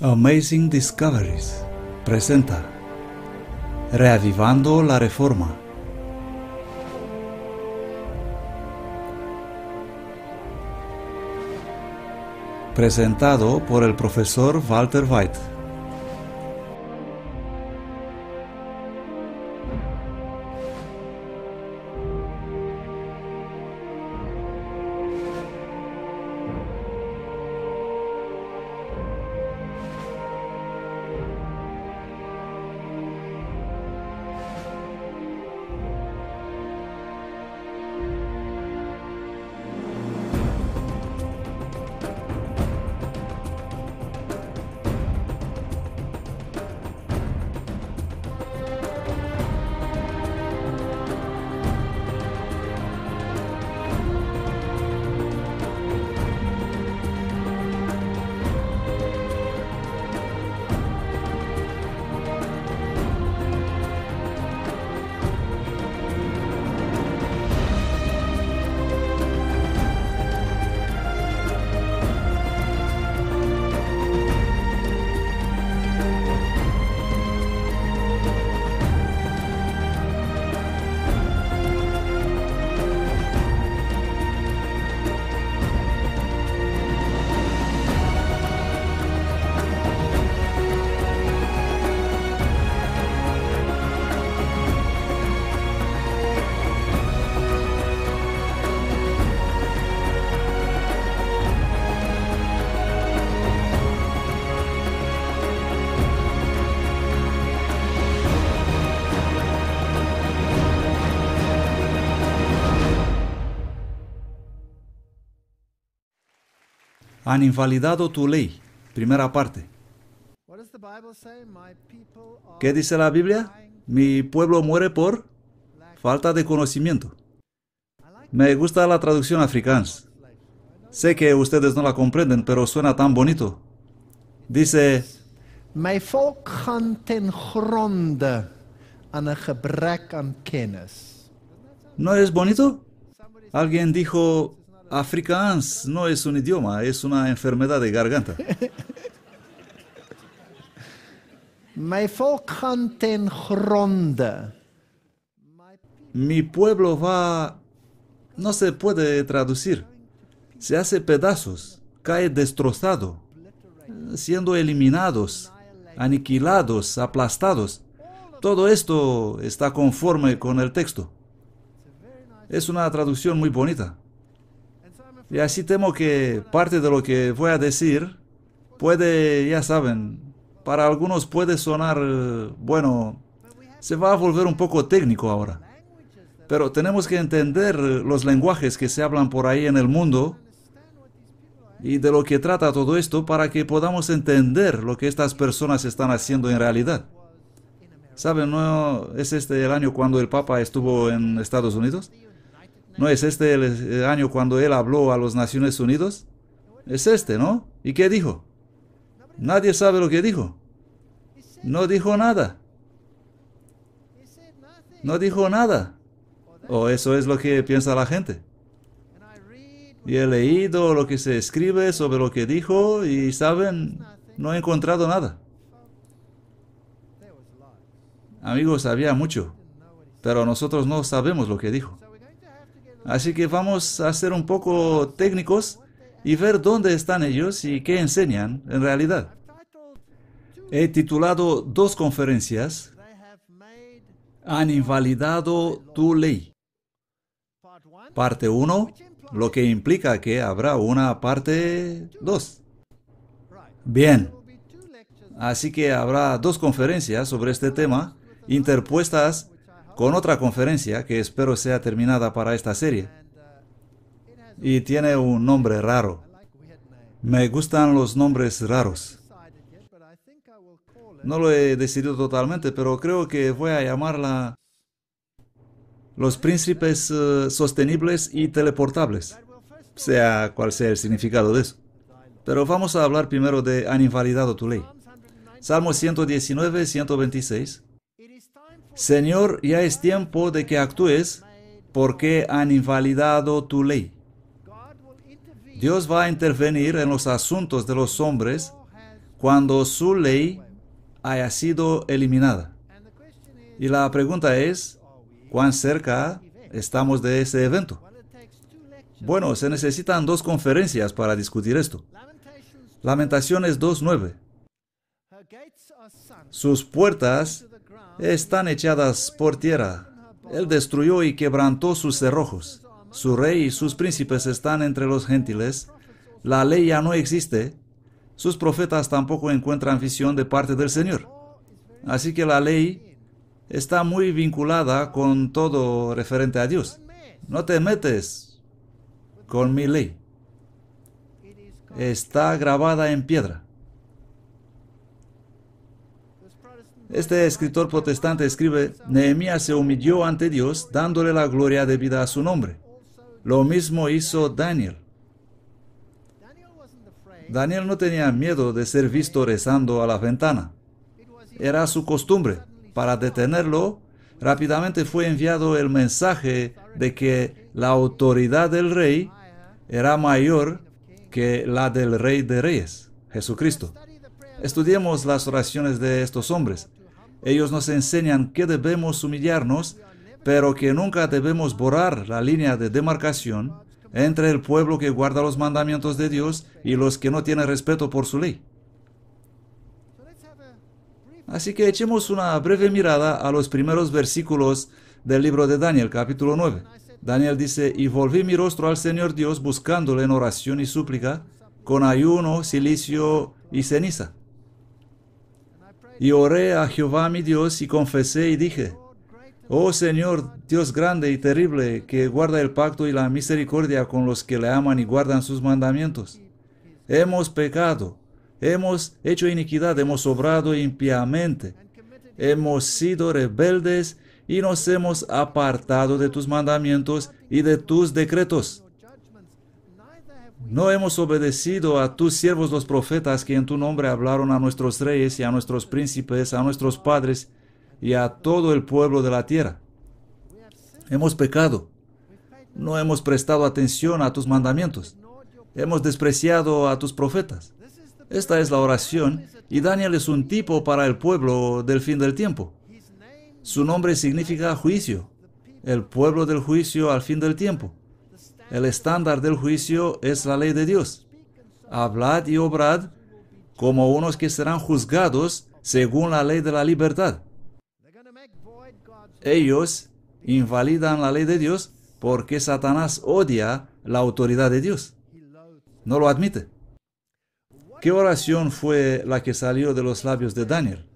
Amazing Discoveries presenta Reavivando la Reforma. Presentado por el profesor Walter White. han invalidado tu ley. Primera parte. ¿Qué dice la Biblia? Mi pueblo muere por falta de conocimiento. Me gusta la traducción africana. Sé que ustedes no la comprenden, pero suena tan bonito. Dice, ¿No es bonito? Alguien dijo, Afrikaans no es un idioma, es una enfermedad de garganta. My Mi pueblo va... no se puede traducir. Se hace pedazos, cae destrozado, siendo eliminados, aniquilados, aplastados. Todo esto está conforme con el texto. Es una traducción muy bonita. Y así temo que parte de lo que voy a decir puede, ya saben, para algunos puede sonar, bueno, se va a volver un poco técnico ahora. Pero tenemos que entender los lenguajes que se hablan por ahí en el mundo y de lo que trata todo esto para que podamos entender lo que estas personas están haciendo en realidad. ¿Saben? ¿No es este el año cuando el Papa estuvo en Estados Unidos? ¿No es este el eh, año cuando él habló a los Naciones Unidas? Es este, ¿no? ¿Y qué dijo? Nadie sabe lo que dijo. No dijo nada. No dijo nada. O eso es lo que piensa la gente. Y he leído lo que se escribe sobre lo que dijo y saben, no he encontrado nada. Amigos, sabía mucho, pero nosotros no sabemos lo que dijo. Así que vamos a ser un poco técnicos y ver dónde están ellos y qué enseñan en realidad. He titulado dos conferencias Han invalidado tu ley. Parte 1, lo que implica que habrá una parte 2. Bien, así que habrá dos conferencias sobre este tema interpuestas con otra conferencia que espero sea terminada para esta serie. Y tiene un nombre raro. Me gustan los nombres raros. No lo he decidido totalmente, pero creo que voy a llamarla Los príncipes eh, sostenibles y teleportables, sea cual sea el significado de eso. Pero vamos a hablar primero de Han invalidado tu ley. Salmo 119, 126. Señor, ya es tiempo de que actúes porque han invalidado tu ley. Dios va a intervenir en los asuntos de los hombres cuando su ley haya sido eliminada. Y la pregunta es, ¿cuán cerca estamos de ese evento? Bueno, se necesitan dos conferencias para discutir esto. Lamentaciones 2.9. Sus puertas están echadas por tierra. Él destruyó y quebrantó sus cerrojos. Su rey y sus príncipes están entre los gentiles. La ley ya no existe. Sus profetas tampoco encuentran visión de parte del Señor. Así que la ley está muy vinculada con todo referente a Dios. No te metes con mi ley. Está grabada en piedra. Este escritor protestante escribe, Nehemías se humilló ante Dios dándole la gloria debida a su nombre. Lo mismo hizo Daniel. Daniel no tenía miedo de ser visto rezando a la ventana. Era su costumbre. Para detenerlo, rápidamente fue enviado el mensaje de que la autoridad del rey era mayor que la del rey de reyes, Jesucristo. Estudiemos las oraciones de estos hombres. Ellos nos enseñan que debemos humillarnos, pero que nunca debemos borrar la línea de demarcación entre el pueblo que guarda los mandamientos de Dios y los que no tienen respeto por su ley. Así que echemos una breve mirada a los primeros versículos del libro de Daniel, capítulo 9. Daniel dice, y volví mi rostro al Señor Dios buscándole en oración y súplica, con ayuno, silicio y ceniza. Y oré a Jehová mi Dios y confesé y dije, Oh Señor, Dios grande y terrible, que guarda el pacto y la misericordia con los que le aman y guardan sus mandamientos. Hemos pecado, hemos hecho iniquidad, hemos obrado impíamente, hemos sido rebeldes y nos hemos apartado de tus mandamientos y de tus decretos. No hemos obedecido a tus siervos los profetas que en tu nombre hablaron a nuestros reyes y a nuestros príncipes, a nuestros padres y a todo el pueblo de la tierra. Hemos pecado. No hemos prestado atención a tus mandamientos. Hemos despreciado a tus profetas. Esta es la oración y Daniel es un tipo para el pueblo del fin del tiempo. Su nombre significa juicio, el pueblo del juicio al fin del tiempo. El estándar del juicio es la ley de Dios. Hablad y obrad como unos que serán juzgados según la ley de la libertad. Ellos invalidan la ley de Dios porque Satanás odia la autoridad de Dios. No lo admite. ¿Qué oración fue la que salió de los labios de Daniel?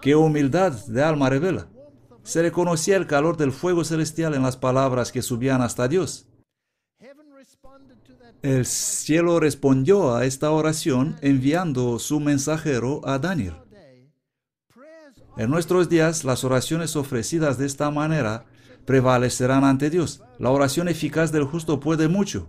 ¿Qué humildad de alma revela? Se reconocía el calor del fuego celestial en las palabras que subían hasta Dios. El cielo respondió a esta oración enviando su mensajero a Daniel. En nuestros días, las oraciones ofrecidas de esta manera prevalecerán ante Dios. La oración eficaz del justo puede mucho.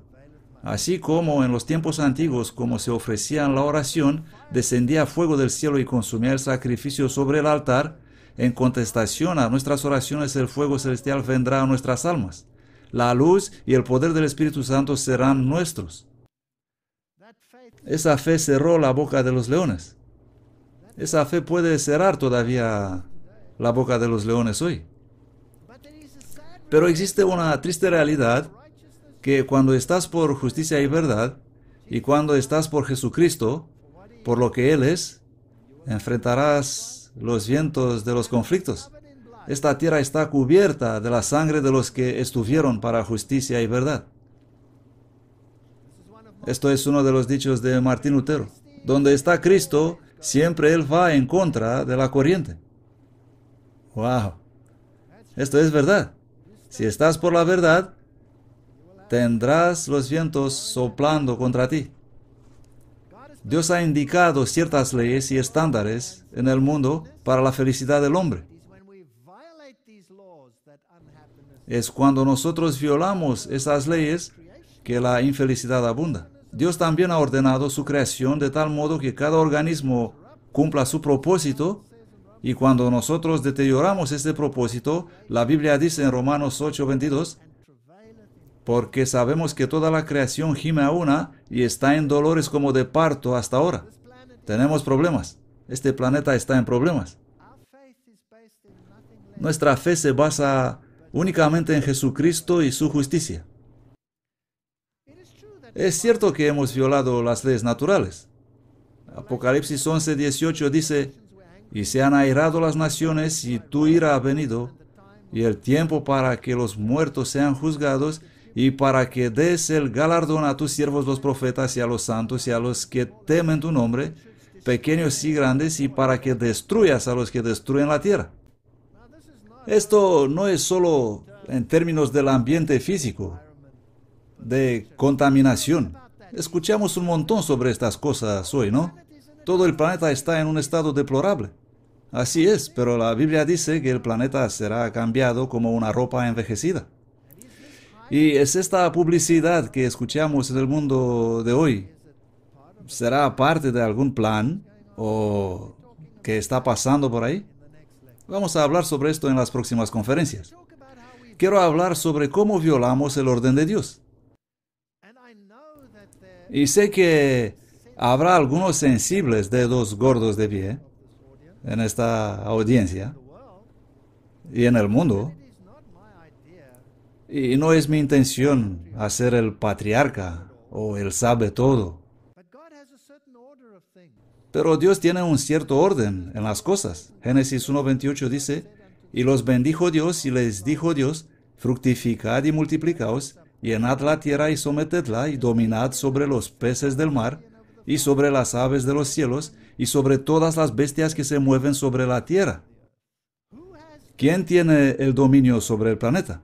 Así como en los tiempos antiguos, como se ofrecía la oración, descendía fuego del cielo y consumía el sacrificio sobre el altar, en contestación a nuestras oraciones el fuego celestial vendrá a nuestras almas la luz y el poder del Espíritu Santo serán nuestros. Esa fe cerró la boca de los leones. Esa fe puede cerrar todavía la boca de los leones hoy. Pero existe una triste realidad que cuando estás por justicia y verdad, y cuando estás por Jesucristo, por lo que Él es, enfrentarás los vientos de los conflictos esta tierra está cubierta de la sangre de los que estuvieron para justicia y verdad. Esto es uno de los dichos de Martín Lutero. Donde está Cristo, siempre Él va en contra de la corriente. ¡Wow! Esto es verdad. Si estás por la verdad, tendrás los vientos soplando contra ti. Dios ha indicado ciertas leyes y estándares en el mundo para la felicidad del hombre. Es cuando nosotros violamos esas leyes que la infelicidad abunda. Dios también ha ordenado su creación de tal modo que cada organismo cumpla su propósito y cuando nosotros deterioramos este propósito, la Biblia dice en Romanos 8:22, porque sabemos que toda la creación gime a una y está en dolores como de parto hasta ahora. Tenemos problemas. Este planeta está en problemas. Nuestra fe se basa únicamente en Jesucristo y su justicia. Es cierto que hemos violado las leyes naturales. Apocalipsis 11, 18 dice, y se han airado las naciones y tu ira ha venido, y el tiempo para que los muertos sean juzgados, y para que des el galardón a tus siervos los profetas y a los santos y a los que temen tu nombre, pequeños y grandes, y para que destruyas a los que destruyen la tierra. Esto no es solo en términos del ambiente físico, de contaminación. Escuchamos un montón sobre estas cosas hoy, ¿no? Todo el planeta está en un estado deplorable. Así es, pero la Biblia dice que el planeta será cambiado como una ropa envejecida. Y es esta publicidad que escuchamos en el mundo de hoy. ¿Será parte de algún plan o que está pasando por ahí? Vamos a hablar sobre esto en las próximas conferencias. Quiero hablar sobre cómo violamos el orden de Dios. Y sé que habrá algunos sensibles dedos gordos de pie en esta audiencia y en el mundo. Y no es mi intención hacer el patriarca o el sabe todo. Pero Dios tiene un cierto orden en las cosas. Génesis 1.28 dice, Y los bendijo Dios y les dijo Dios, fructificad y multiplicaos, llenad la tierra y sometedla, y dominad sobre los peces del mar, y sobre las aves de los cielos, y sobre todas las bestias que se mueven sobre la tierra. ¿Quién tiene el dominio sobre el planeta?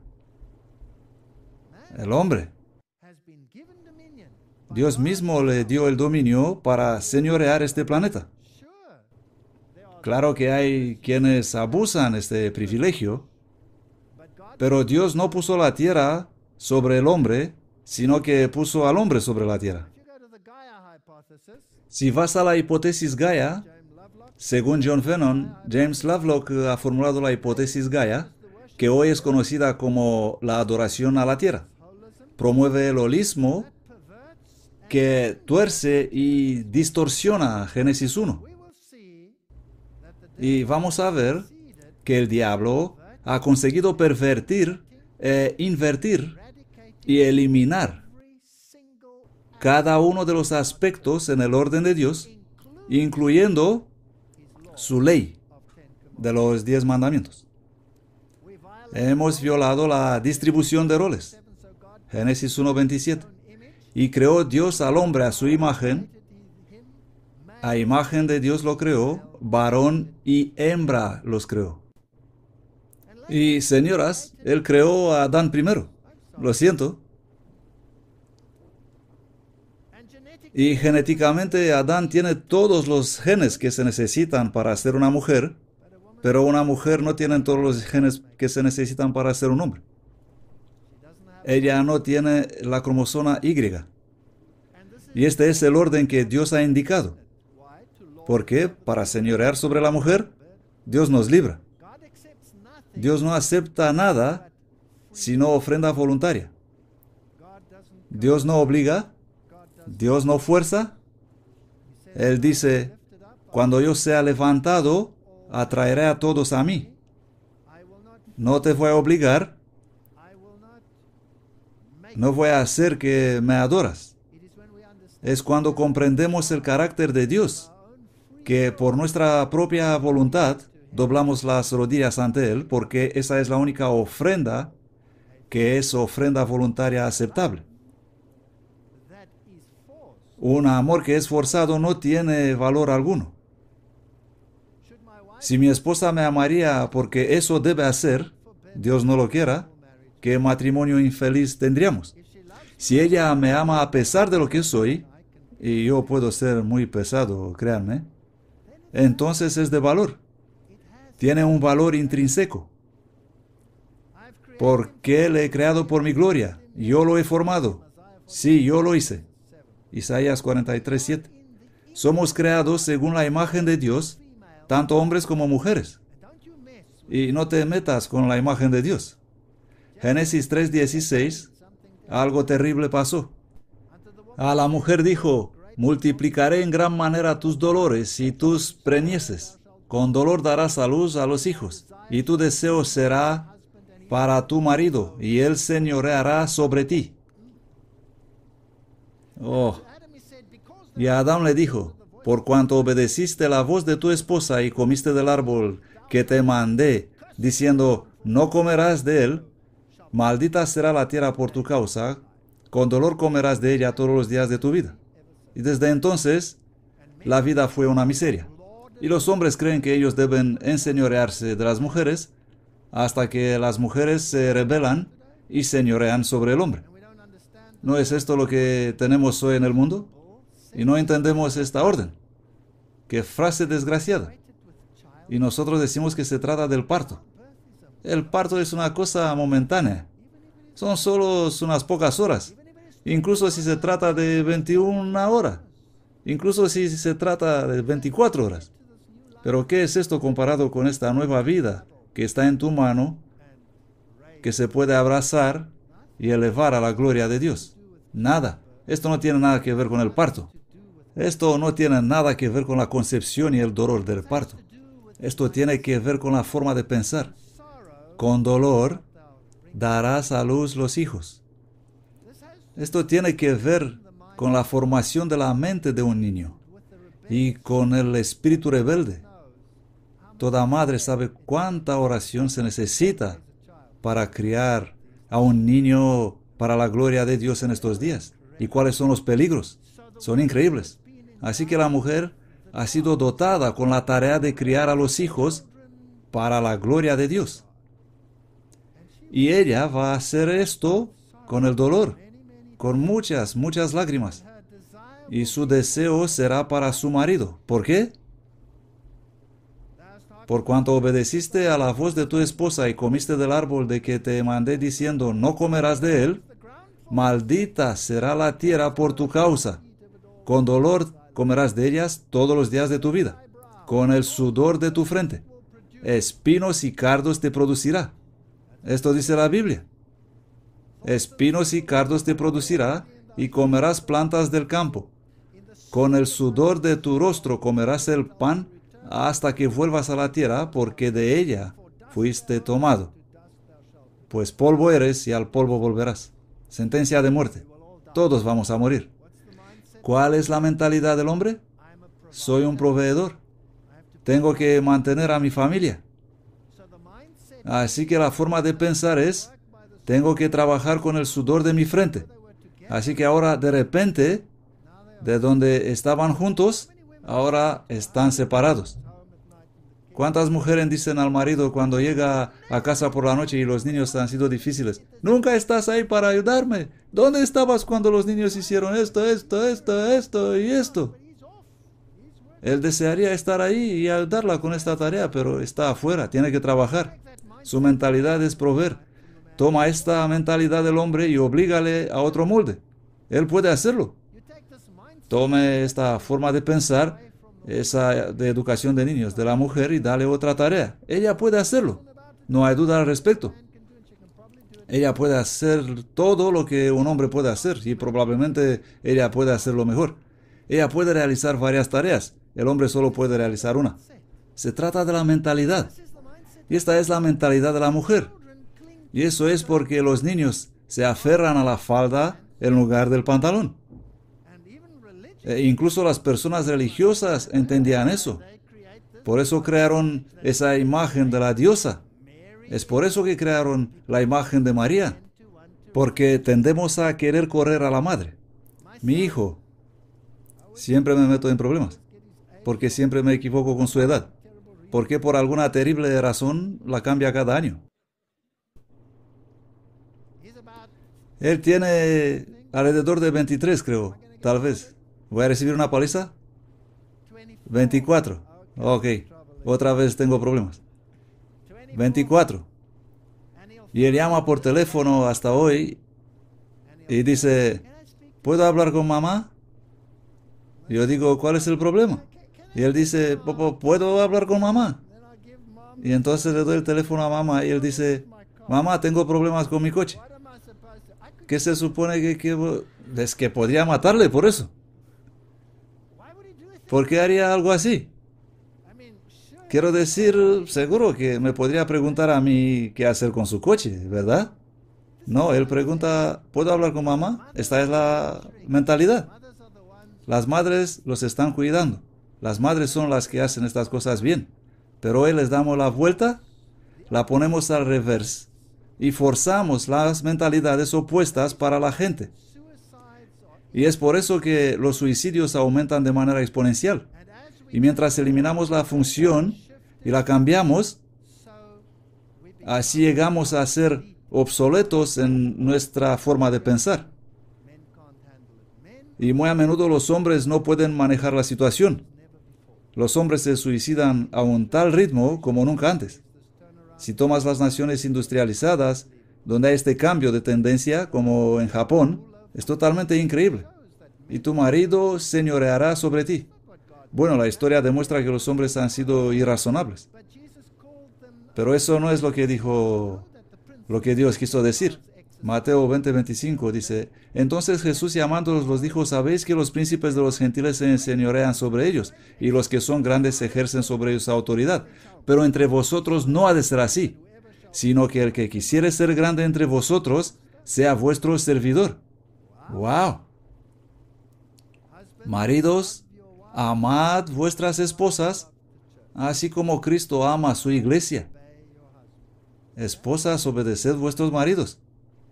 El hombre. Dios mismo le dio el dominio para señorear este planeta. Claro que hay quienes abusan este privilegio, pero Dios no puso la tierra sobre el hombre, sino que puso al hombre sobre la tierra. Si vas a la hipótesis Gaia, según John Fennon, James Lovelock ha formulado la hipótesis Gaia, que hoy es conocida como la adoración a la tierra. Promueve el holismo que tuerce y distorsiona Génesis 1. Y vamos a ver que el diablo ha conseguido pervertir, e invertir y eliminar cada uno de los aspectos en el orden de Dios, incluyendo su ley de los diez mandamientos. Hemos violado la distribución de roles. Génesis 1.27. Y creó Dios al hombre a su imagen. A imagen de Dios lo creó, varón y hembra los creó. Y señoras, Él creó a Adán primero. Lo siento. Y genéticamente Adán tiene todos los genes que se necesitan para ser una mujer, pero una mujer no tiene todos los genes que se necesitan para ser un hombre ella no tiene la cromosoma Y. Y este es el orden que Dios ha indicado. Porque para señorear sobre la mujer, Dios nos libra. Dios no acepta nada sino ofrenda voluntaria. Dios no obliga, Dios no fuerza. Él dice, cuando yo sea levantado, atraeré a todos a mí. No te voy a obligar, no voy a hacer que me adoras. Es cuando comprendemos el carácter de Dios, que por nuestra propia voluntad doblamos las rodillas ante Él, porque esa es la única ofrenda que es ofrenda voluntaria aceptable. Un amor que es forzado no tiene valor alguno. Si mi esposa me amaría porque eso debe hacer, Dios no lo quiera, qué matrimonio infeliz tendríamos. Si ella me ama a pesar de lo que soy, y yo puedo ser muy pesado, créanme, entonces es de valor. Tiene un valor intrínseco. Porque le he creado por mi gloria. Yo lo he formado. Sí, yo lo hice. Isaías 43, 7. Somos creados según la imagen de Dios, tanto hombres como mujeres. Y no te metas con la imagen de Dios. Génesis 3:16, algo terrible pasó. A la mujer dijo, multiplicaré en gran manera tus dolores y tus prenieces. Con dolor darás a luz a los hijos, y tu deseo será para tu marido, y él señoreará sobre ti. Oh. Y Adán le dijo, por cuanto obedeciste la voz de tu esposa y comiste del árbol que te mandé, diciendo, no comerás de él, Maldita será la tierra por tu causa, con dolor comerás de ella todos los días de tu vida. Y desde entonces, la vida fue una miseria. Y los hombres creen que ellos deben enseñorearse de las mujeres hasta que las mujeres se rebelan y señorean sobre el hombre. ¿No es esto lo que tenemos hoy en el mundo? Y no entendemos esta orden. Qué frase desgraciada. Y nosotros decimos que se trata del parto. El parto es una cosa momentánea. Son solo unas pocas horas. Incluso si se trata de 21 horas. Incluso si se trata de 24 horas. Pero ¿qué es esto comparado con esta nueva vida que está en tu mano, que se puede abrazar y elevar a la gloria de Dios? Nada. Esto no tiene nada que ver con el parto. Esto no tiene nada que ver con la concepción y el dolor del parto. Esto tiene que ver con la forma de pensar con dolor darás a luz los hijos. Esto tiene que ver con la formación de la mente de un niño y con el espíritu rebelde. Toda madre sabe cuánta oración se necesita para criar a un niño para la gloria de Dios en estos días y cuáles son los peligros. Son increíbles. Así que la mujer ha sido dotada con la tarea de criar a los hijos para la gloria de Dios. Y ella va a hacer esto con el dolor, con muchas, muchas lágrimas. Y su deseo será para su marido. ¿Por qué? Por cuanto obedeciste a la voz de tu esposa y comiste del árbol de que te mandé diciendo, no comerás de él, maldita será la tierra por tu causa. Con dolor comerás de ellas todos los días de tu vida, con el sudor de tu frente. Espinos y cardos te producirá. Esto dice la Biblia. Espinos y cardos te producirá y comerás plantas del campo. Con el sudor de tu rostro comerás el pan hasta que vuelvas a la tierra, porque de ella fuiste tomado. Pues polvo eres y al polvo volverás. Sentencia de muerte. Todos vamos a morir. ¿Cuál es la mentalidad del hombre? Soy un proveedor. Tengo que mantener a mi familia. Así que la forma de pensar es, tengo que trabajar con el sudor de mi frente. Así que ahora de repente, de donde estaban juntos, ahora están separados. ¿Cuántas mujeres dicen al marido cuando llega a casa por la noche y los niños han sido difíciles? Nunca estás ahí para ayudarme. ¿Dónde estabas cuando los niños hicieron esto, esto, esto, esto y esto? Él desearía estar ahí y ayudarla con esta tarea, pero está afuera, tiene que trabajar. Su mentalidad es proveer. Toma esta mentalidad del hombre y oblígale a otro molde. Él puede hacerlo. Tome esta forma de pensar, esa de educación de niños, de la mujer y dale otra tarea. Ella puede hacerlo. No hay duda al respecto. Ella puede hacer todo lo que un hombre puede hacer y probablemente ella puede hacerlo mejor. Ella puede realizar varias tareas. El hombre solo puede realizar una. Se trata de la mentalidad. Y esta es la mentalidad de la mujer. Y eso es porque los niños se aferran a la falda en lugar del pantalón. E incluso las personas religiosas entendían eso. Por eso crearon esa imagen de la diosa. Es por eso que crearon la imagen de María. Porque tendemos a querer correr a la madre. Mi hijo, siempre me meto en problemas. Porque siempre me equivoco con su edad porque por alguna terrible razón la cambia cada año. Él tiene alrededor de 23, creo, tal vez. ¿Voy a recibir una paliza? 24. Ok, otra vez tengo problemas. 24. Y él llama por teléfono hasta hoy y dice, ¿puedo hablar con mamá? Yo digo, ¿cuál es el problema? Y él dice, ¿puedo hablar con mamá? Y entonces le doy el teléfono a mamá y él dice, mamá, tengo problemas con mi coche. ¿Qué se supone que, es que podría matarle por eso? ¿Por qué haría algo así? Quiero decir, seguro que me podría preguntar a mí qué hacer con su coche, ¿verdad? No, él pregunta, ¿puedo hablar con mamá? Esta es la mentalidad. Las madres los están cuidando. Las madres son las que hacen estas cosas bien. Pero hoy les damos la vuelta, la ponemos al revés y forzamos las mentalidades opuestas para la gente. Y es por eso que los suicidios aumentan de manera exponencial. Y mientras eliminamos la función y la cambiamos, así llegamos a ser obsoletos en nuestra forma de pensar. Y muy a menudo los hombres no pueden manejar la situación. Los hombres se suicidan a un tal ritmo como nunca antes. Si tomas las naciones industrializadas, donde hay este cambio de tendencia, como en Japón, es totalmente increíble. Y tu marido señoreará sobre ti. Bueno, la historia demuestra que los hombres han sido irrazonables. Pero eso no es lo que dijo, lo que Dios quiso decir. Mateo 20:25 dice, entonces Jesús llamándolos los dijo, sabéis que los príncipes de los gentiles se enseñorean sobre ellos, y los que son grandes ejercen sobre ellos autoridad, pero entre vosotros no ha de ser así, sino que el que quisiere ser grande entre vosotros, sea vuestro servidor. ¡Wow! Maridos, amad vuestras esposas, así como Cristo ama a su iglesia. Esposas, obedeced vuestros maridos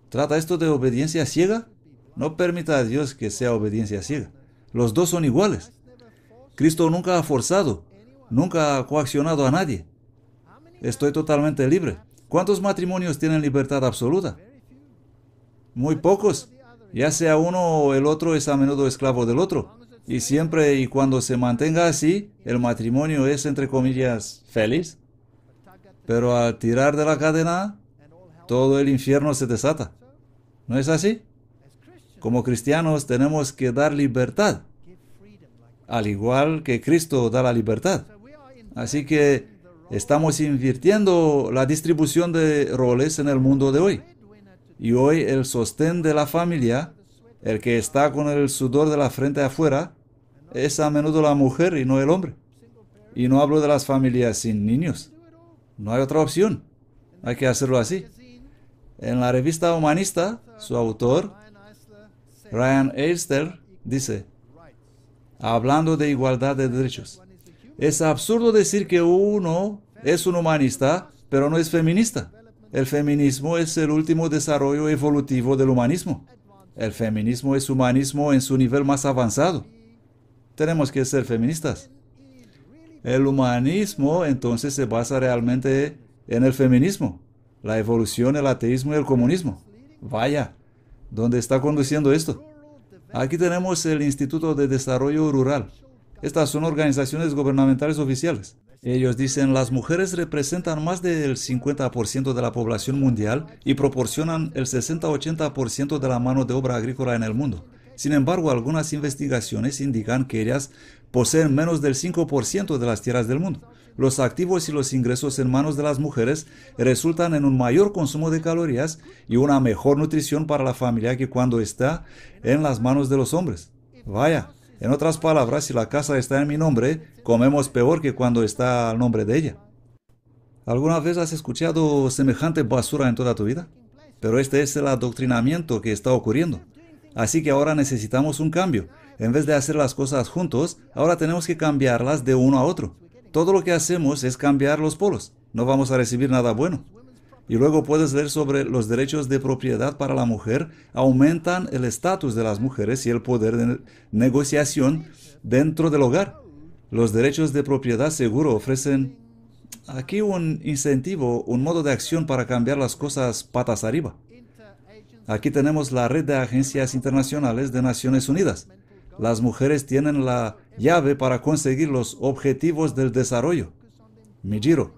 ¿Trata esto de obediencia ciega? No permita a Dios que sea obediencia ciega. Los dos son iguales. Cristo nunca ha forzado, nunca ha coaccionado a nadie. Estoy totalmente libre. ¿Cuántos matrimonios tienen libertad absoluta? Muy pocos. Ya sea uno o el otro es a menudo esclavo del otro. Y siempre y cuando se mantenga así, el matrimonio es, entre comillas, feliz. Pero al tirar de la cadena, todo el infierno se desata. ¿No es así? Como cristianos tenemos que dar libertad, al igual que Cristo da la libertad. Así que estamos invirtiendo la distribución de roles en el mundo de hoy. Y hoy el sostén de la familia, el que está con el sudor de la frente afuera, es a menudo la mujer y no el hombre. Y no hablo de las familias sin niños. No hay otra opción. Hay que hacerlo así. En la revista humanista, su autor, Ryan Elster, dice, hablando de igualdad de derechos, es absurdo decir que uno es un humanista, pero no es feminista. El feminismo es el último desarrollo evolutivo del humanismo. El feminismo es humanismo en su nivel más avanzado. Tenemos que ser feministas. El humanismo entonces se basa realmente en el feminismo la evolución, el ateísmo y el comunismo. Vaya, ¿dónde está conduciendo esto? Aquí tenemos el Instituto de Desarrollo Rural. Estas son organizaciones gubernamentales oficiales. Ellos dicen las mujeres representan más del 50% de la población mundial y proporcionan el 60-80% de la mano de obra agrícola en el mundo. Sin embargo, algunas investigaciones indican que ellas poseen menos del 5% de las tierras del mundo los activos y los ingresos en manos de las mujeres resultan en un mayor consumo de calorías y una mejor nutrición para la familia que cuando está en las manos de los hombres. Vaya, en otras palabras, si la casa está en mi nombre, comemos peor que cuando está al nombre de ella. ¿Alguna vez has escuchado semejante basura en toda tu vida? Pero este es el adoctrinamiento que está ocurriendo. Así que ahora necesitamos un cambio. En vez de hacer las cosas juntos, ahora tenemos que cambiarlas de uno a otro todo lo que hacemos es cambiar los polos. No vamos a recibir nada bueno. Y luego puedes leer sobre los derechos de propiedad para la mujer. Aumentan el estatus de las mujeres y el poder de negociación dentro del hogar. Los derechos de propiedad seguro ofrecen aquí un incentivo, un modo de acción para cambiar las cosas patas arriba. Aquí tenemos la red de agencias internacionales de Naciones Unidas. Las mujeres tienen la llave para conseguir los objetivos del desarrollo. Mijiro,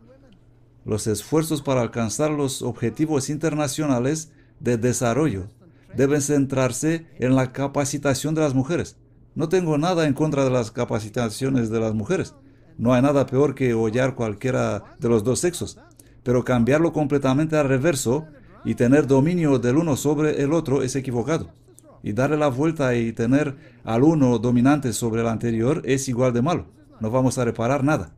los esfuerzos para alcanzar los objetivos internacionales de desarrollo deben centrarse en la capacitación de las mujeres. No tengo nada en contra de las capacitaciones de las mujeres. No hay nada peor que hollar cualquiera de los dos sexos. Pero cambiarlo completamente al reverso y tener dominio del uno sobre el otro es equivocado y darle la vuelta y tener al uno dominante sobre el anterior es igual de malo. No vamos a reparar nada.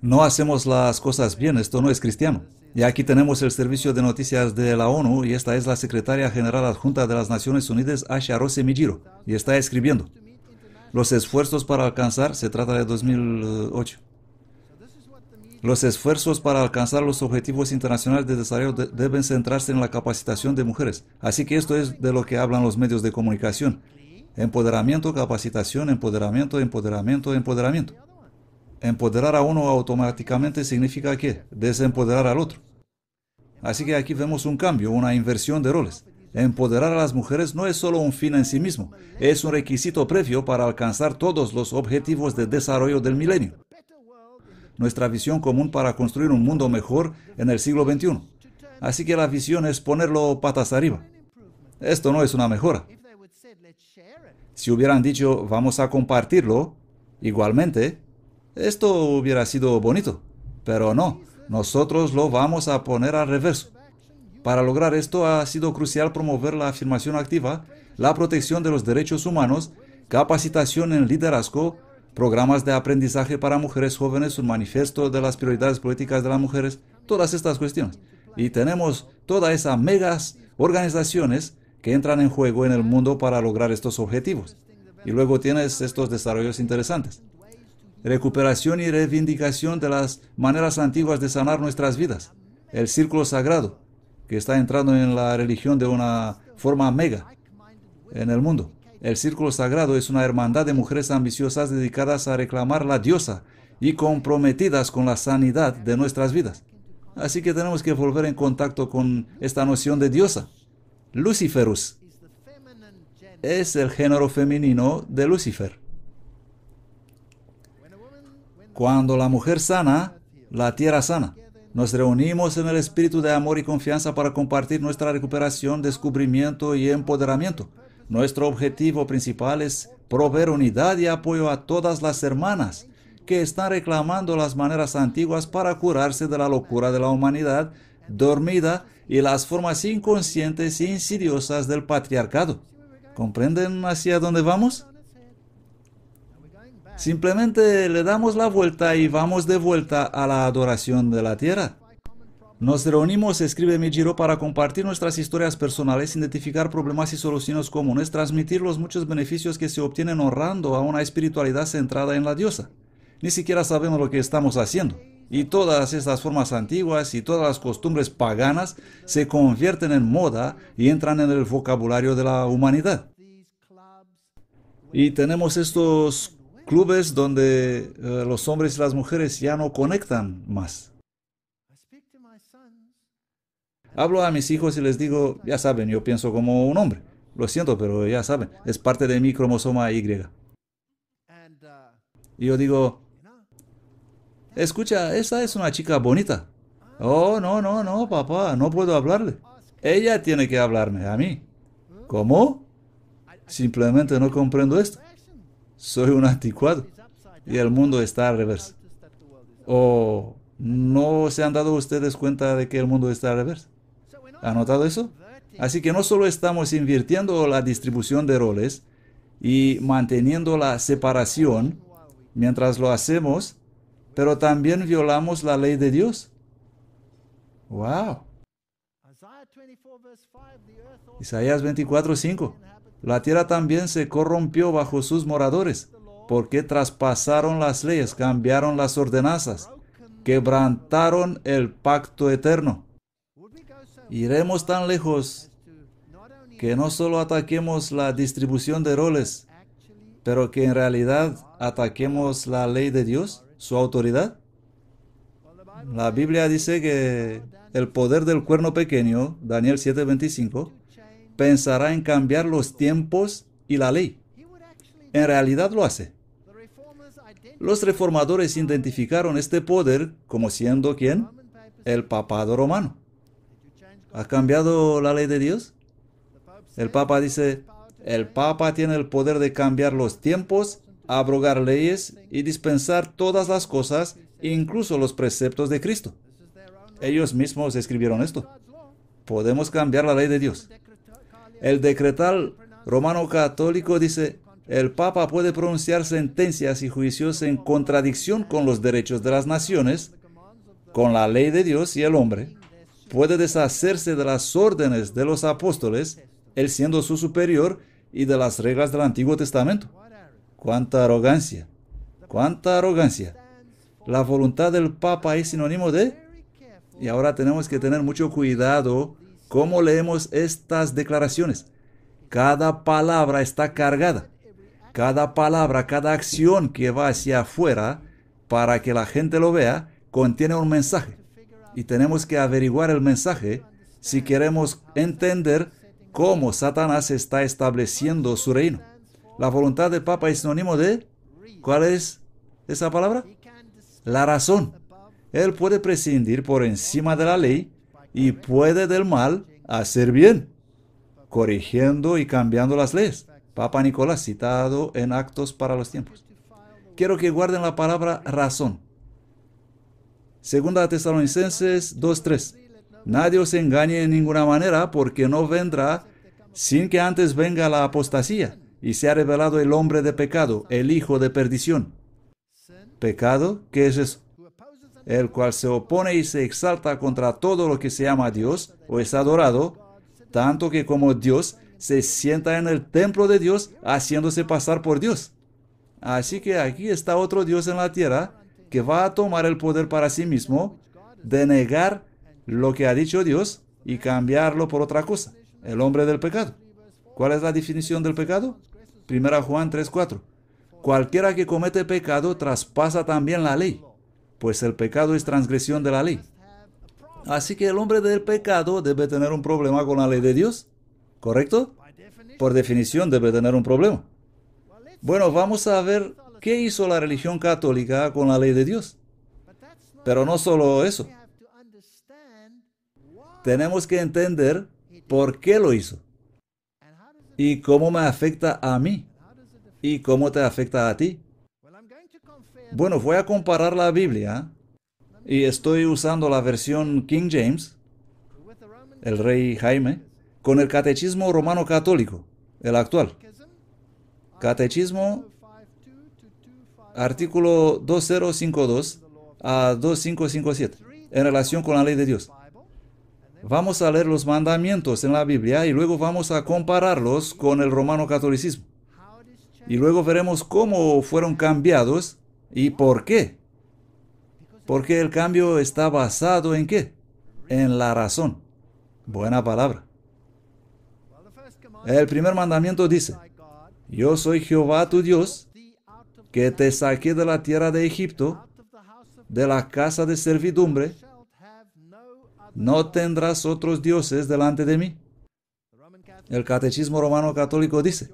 No hacemos las cosas bien, esto no es cristiano. Y aquí tenemos el servicio de noticias de la ONU y esta es la secretaria general adjunta de las Naciones Unidas, Asha Rose Mijiro, y está escribiendo. Los esfuerzos para alcanzar, se trata de 2008. Los esfuerzos para alcanzar los objetivos internacionales de desarrollo deben centrarse en la capacitación de mujeres. Así que esto es de lo que hablan los medios de comunicación. Empoderamiento, capacitación, empoderamiento, empoderamiento, empoderamiento. Empoderar a uno automáticamente significa que desempoderar al otro. Así que aquí vemos un cambio, una inversión de roles. Empoderar a las mujeres no es solo un fin en sí mismo, es un requisito previo para alcanzar todos los objetivos de desarrollo del milenio nuestra visión común para construir un mundo mejor en el siglo XXI. Así que la visión es ponerlo patas arriba. Esto no es una mejora. Si hubieran dicho vamos a compartirlo, igualmente, esto hubiera sido bonito. Pero no, nosotros lo vamos a poner al reverso. Para lograr esto ha sido crucial promover la afirmación activa, la protección de los derechos humanos, capacitación en liderazgo, programas de aprendizaje para mujeres jóvenes, un manifiesto de las prioridades políticas de las mujeres, todas estas cuestiones. Y tenemos todas esas megas organizaciones que entran en juego en el mundo para lograr estos objetivos. Y luego tienes estos desarrollos interesantes. Recuperación y reivindicación de las maneras antiguas de sanar nuestras vidas. El círculo sagrado, que está entrando en la religión de una forma mega en el mundo. El círculo sagrado es una hermandad de mujeres ambiciosas dedicadas a reclamar la diosa y comprometidas con la sanidad de nuestras vidas. Así que tenemos que volver en contacto con esta noción de diosa. Luciferus es el género femenino de Lucifer. Cuando la mujer sana, la tierra sana. Nos reunimos en el espíritu de amor y confianza para compartir nuestra recuperación, descubrimiento y empoderamiento. Nuestro objetivo principal es proveer unidad y apoyo a todas las hermanas que están reclamando las maneras antiguas para curarse de la locura de la humanidad dormida y las formas inconscientes e insidiosas del patriarcado. ¿Comprenden hacia dónde vamos? Simplemente le damos la vuelta y vamos de vuelta a la adoración de la tierra. Nos reunimos, escribe Mijiro para compartir nuestras historias personales, identificar problemas y soluciones comunes, transmitir los muchos beneficios que se obtienen honrando a una espiritualidad centrada en la diosa. Ni siquiera sabemos lo que estamos haciendo. Y todas estas formas antiguas y todas las costumbres paganas se convierten en moda y entran en el vocabulario de la humanidad. Y tenemos estos clubes donde eh, los hombres y las mujeres ya no conectan más Hablo a mis hijos y les digo, ya saben, yo pienso como un hombre. Lo siento, pero ya saben, es parte de mi cromosoma Y. Y yo digo, escucha, esa es una chica bonita. Oh, no, no, no, papá, no puedo hablarle. Ella tiene que hablarme a mí. ¿Cómo? Simplemente no comprendo esto. Soy un anticuado y el mundo está al revés. ¿O oh, no se han dado ustedes cuenta de que el mundo está al revés? ¿Ha notado eso? Así que no solo estamos invirtiendo la distribución de roles y manteniendo la separación mientras lo hacemos, pero también violamos la ley de Dios. ¡Wow! Isaías 24:5. La tierra también se corrompió bajo sus moradores, porque traspasaron las leyes, cambiaron las ordenanzas, quebrantaron el pacto eterno. Iremos tan lejos que no solo ataquemos la distribución de roles, pero que en realidad ataquemos la ley de Dios, su autoridad. La Biblia dice que el poder del cuerno pequeño, Daniel 7:25, pensará en cambiar los tiempos y la ley. En realidad lo hace. Los reformadores identificaron este poder como siendo quién? El papado romano. ¿Ha cambiado la ley de Dios? El Papa dice, el Papa tiene el poder de cambiar los tiempos, abrogar leyes y dispensar todas las cosas, incluso los preceptos de Cristo. Ellos mismos escribieron esto. Podemos cambiar la ley de Dios. El decretal romano católico dice, el Papa puede pronunciar sentencias y juicios en contradicción con los derechos de las naciones, con la ley de Dios y el hombre, puede deshacerse de las órdenes de los apóstoles, él siendo su superior, y de las reglas del Antiguo Testamento. ¡Cuánta arrogancia! ¡Cuánta arrogancia! La voluntad del Papa es sinónimo de... Y ahora tenemos que tener mucho cuidado cómo leemos estas declaraciones. Cada palabra está cargada. Cada palabra, cada acción que va hacia afuera para que la gente lo vea, contiene un mensaje y tenemos que averiguar el mensaje si queremos entender cómo Satanás está estableciendo su reino. La voluntad del Papa es sinónimo de, ¿cuál es esa palabra? La razón. Él puede prescindir por encima de la ley y puede del mal hacer bien, corrigiendo y cambiando las leyes. Papa Nicolás citado en Actos para los Tiempos. Quiero que guarden la palabra razón. Segunda Tesalonicenses 2.3. Nadie os engañe en ninguna manera porque no vendrá sin que antes venga la apostasía y se ha revelado el hombre de pecado, el hijo de perdición. Pecado, ¿qué es eso? El cual se opone y se exalta contra todo lo que se llama Dios o es adorado, tanto que como Dios se sienta en el templo de Dios haciéndose pasar por Dios. Así que aquí está otro Dios en la tierra que va a tomar el poder para sí mismo de negar lo que ha dicho Dios y cambiarlo por otra cosa. El hombre del pecado. ¿Cuál es la definición del pecado? Primera Juan 3:4. Cualquiera que comete pecado traspasa también la ley, pues el pecado es transgresión de la ley. Así que el hombre del pecado debe tener un problema con la ley de Dios, ¿correcto? Por definición debe tener un problema. Bueno, vamos a ver ¿Qué hizo la religión católica con la ley de Dios? Pero no solo eso. Tenemos que entender por qué lo hizo. Y cómo me afecta a mí. Y cómo te afecta a ti. Bueno, voy a comparar la Biblia. Y estoy usando la versión King James, el rey Jaime, con el catechismo romano católico, el actual. Catecismo artículo 2052 a 2557, en relación con la ley de Dios. Vamos a leer los mandamientos en la Biblia y luego vamos a compararlos con el romano catolicismo. Y luego veremos cómo fueron cambiados y por qué. Porque el cambio está basado en qué? En la razón. Buena palabra. El primer mandamiento dice, yo soy Jehová tu Dios, que te saqué de la tierra de Egipto, de la casa de servidumbre, no tendrás otros dioses delante de mí. El catecismo romano católico dice,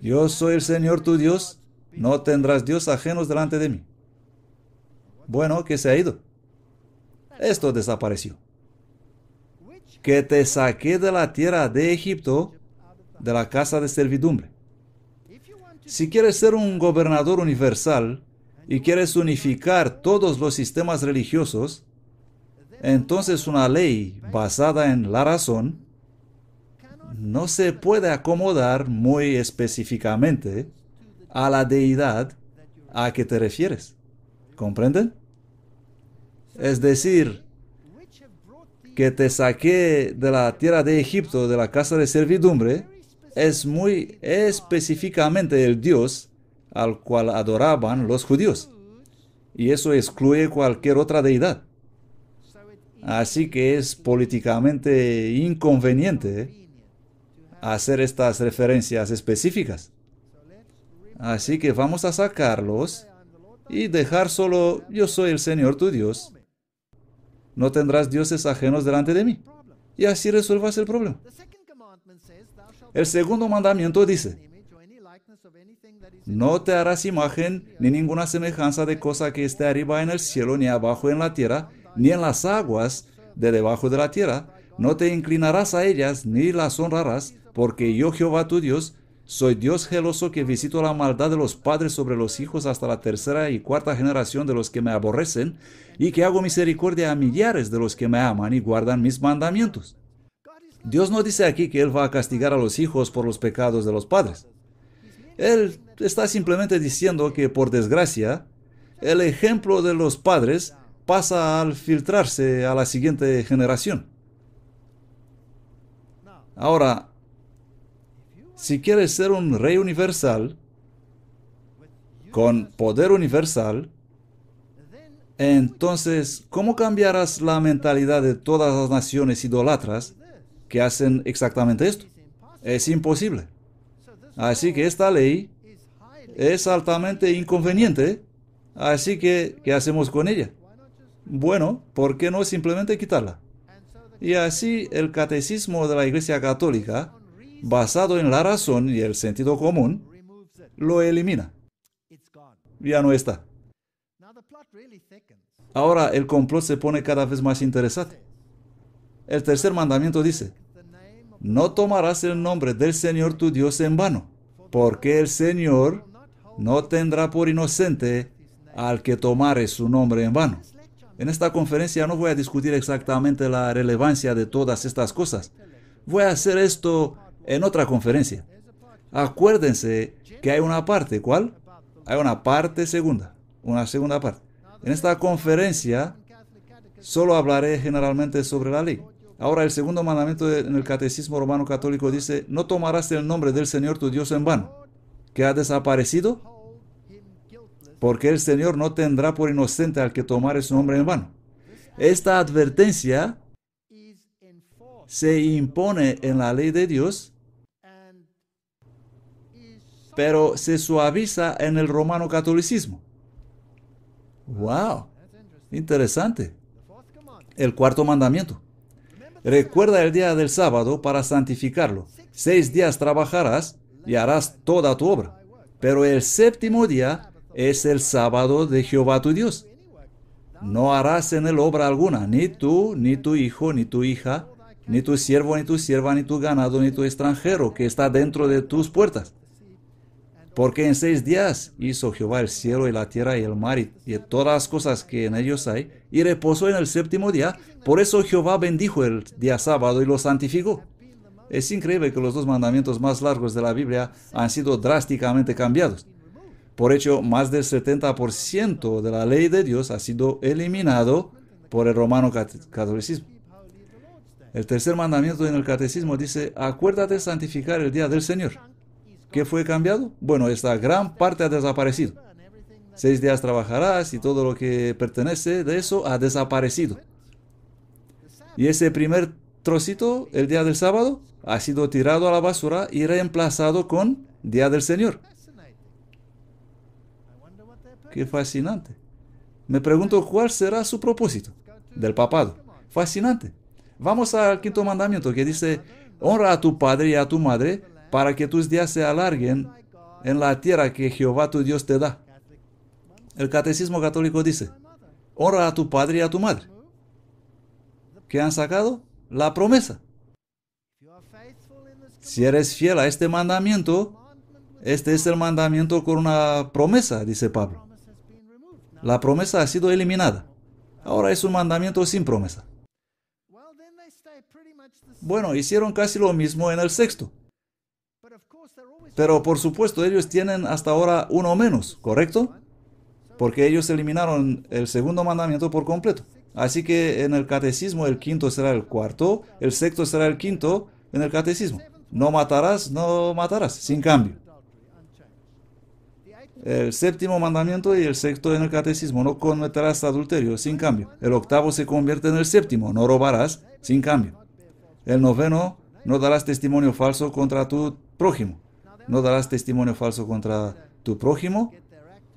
yo soy el Señor tu Dios, no tendrás dios ajenos delante de mí. Bueno, que se ha ido. Esto desapareció. Que te saqué de la tierra de Egipto, de la casa de servidumbre. Si quieres ser un gobernador universal y quieres unificar todos los sistemas religiosos, entonces una ley basada en la razón no se puede acomodar muy específicamente a la deidad a que te refieres. ¿Comprenden? Es decir, que te saqué de la tierra de Egipto, de la casa de servidumbre, es muy específicamente el Dios al cual adoraban los judíos. Y eso excluye cualquier otra deidad. Así que es políticamente inconveniente hacer estas referencias específicas. Así que vamos a sacarlos y dejar solo yo soy el Señor tu Dios. No tendrás dioses ajenos delante de mí. Y así resuelvas el problema. El segundo mandamiento dice, no te harás imagen ni ninguna semejanza de cosa que esté arriba en el cielo, ni abajo en la tierra, ni en las aguas de debajo de la tierra. No te inclinarás a ellas, ni las honrarás, porque yo Jehová tu Dios, soy Dios geloso que visito la maldad de los padres sobre los hijos hasta la tercera y cuarta generación de los que me aborrecen, y que hago misericordia a millares de los que me aman y guardan mis mandamientos. Dios no dice aquí que Él va a castigar a los hijos por los pecados de los padres. Él está simplemente diciendo que, por desgracia, el ejemplo de los padres pasa al filtrarse a la siguiente generación. Ahora, si quieres ser un rey universal, con poder universal, entonces, ¿cómo cambiarás la mentalidad de todas las naciones idolatras que hacen exactamente esto. Es imposible. Así que esta ley es altamente inconveniente. Así que, ¿qué hacemos con ella? Bueno, ¿por qué no simplemente quitarla? Y así el catecismo de la Iglesia Católica, basado en la razón y el sentido común, lo elimina. Ya no está. Ahora el complot se pone cada vez más interesante. El tercer mandamiento dice, no tomarás el nombre del Señor tu Dios en vano, porque el Señor no tendrá por inocente al que tomare su nombre en vano. En esta conferencia no voy a discutir exactamente la relevancia de todas estas cosas. Voy a hacer esto en otra conferencia. Acuérdense que hay una parte, ¿cuál? Hay una parte segunda, una segunda parte. En esta conferencia solo hablaré generalmente sobre la ley. Ahora el segundo mandamiento en el Catecismo Romano Católico dice, no tomarás el nombre del Señor tu Dios en vano, que ha desaparecido, porque el Señor no tendrá por inocente al que tomare su nombre en vano. Esta advertencia se impone en la ley de Dios, pero se suaviza en el romano catolicismo. ¡Wow! Interesante. El cuarto mandamiento. Recuerda el día del sábado para santificarlo. Seis días trabajarás y harás toda tu obra. Pero el séptimo día es el sábado de Jehová tu Dios. No harás en él obra alguna, ni tú, ni tu hijo, ni tu hija, ni tu siervo, ni tu sierva, ni tu ganado, ni tu extranjero que está dentro de tus puertas, porque en seis días hizo Jehová el cielo y la tierra y el mar y, todas las cosas que en ellos hay, y reposó en el séptimo día. Por eso Jehová bendijo el día sábado y lo santificó. Es increíble que los dos mandamientos más largos de la Biblia han sido drásticamente cambiados. Por hecho, más del 70% de la ley de Dios ha sido eliminado por el romano catolicismo. El tercer mandamiento en el catecismo dice, acuérdate santificar el día del Señor. ¿Qué fue cambiado? Bueno, esta gran parte ha desaparecido. Seis días trabajarás y todo lo que pertenece de eso ha desaparecido. Y ese primer trocito, el día del sábado, ha sido tirado a la basura y reemplazado con Día del Señor. Qué fascinante. Me pregunto cuál será su propósito del papado. Fascinante. Vamos al quinto mandamiento que dice, honra a tu padre y a tu madre para que tus días se alarguen en la tierra que Jehová tu Dios te da. El catecismo católico dice, honra a tu padre y a tu madre, ¿Qué han sacado la promesa. Si eres fiel a este mandamiento, este es el mandamiento con una promesa, dice Pablo. La promesa ha sido eliminada. Ahora es un mandamiento sin promesa. Bueno, hicieron casi lo mismo en el sexto. Pero por supuesto, ellos tienen hasta ahora uno menos, ¿correcto? Porque ellos eliminaron el segundo mandamiento por completo. Así que en el catecismo el quinto será el cuarto, el sexto será el quinto en el catecismo. No matarás, no matarás, sin cambio. El séptimo mandamiento y el sexto en el catecismo, no cometerás adulterio, sin cambio. El octavo se convierte en el séptimo, no robarás, sin cambio. El noveno, no darás testimonio falso contra tu prójimo no darás testimonio falso contra tu prójimo,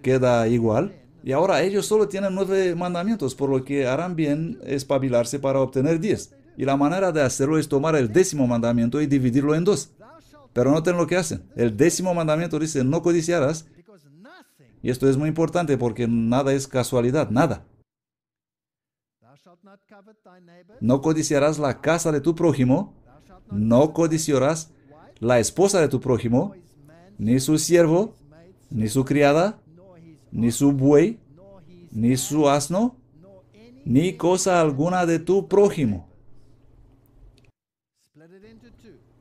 queda igual. Y ahora ellos solo tienen nueve mandamientos, por lo que harán bien espabilarse para obtener diez. Y la manera de hacerlo es tomar el décimo mandamiento y dividirlo en dos. Pero noten lo que hacen. El décimo mandamiento dice, no codiciarás. Y esto es muy importante porque nada es casualidad, nada. No codiciarás la casa de tu prójimo, no codiciarás la esposa de tu prójimo, ni su siervo, ni su criada, ni su buey, ni su asno, ni cosa alguna de tu prójimo.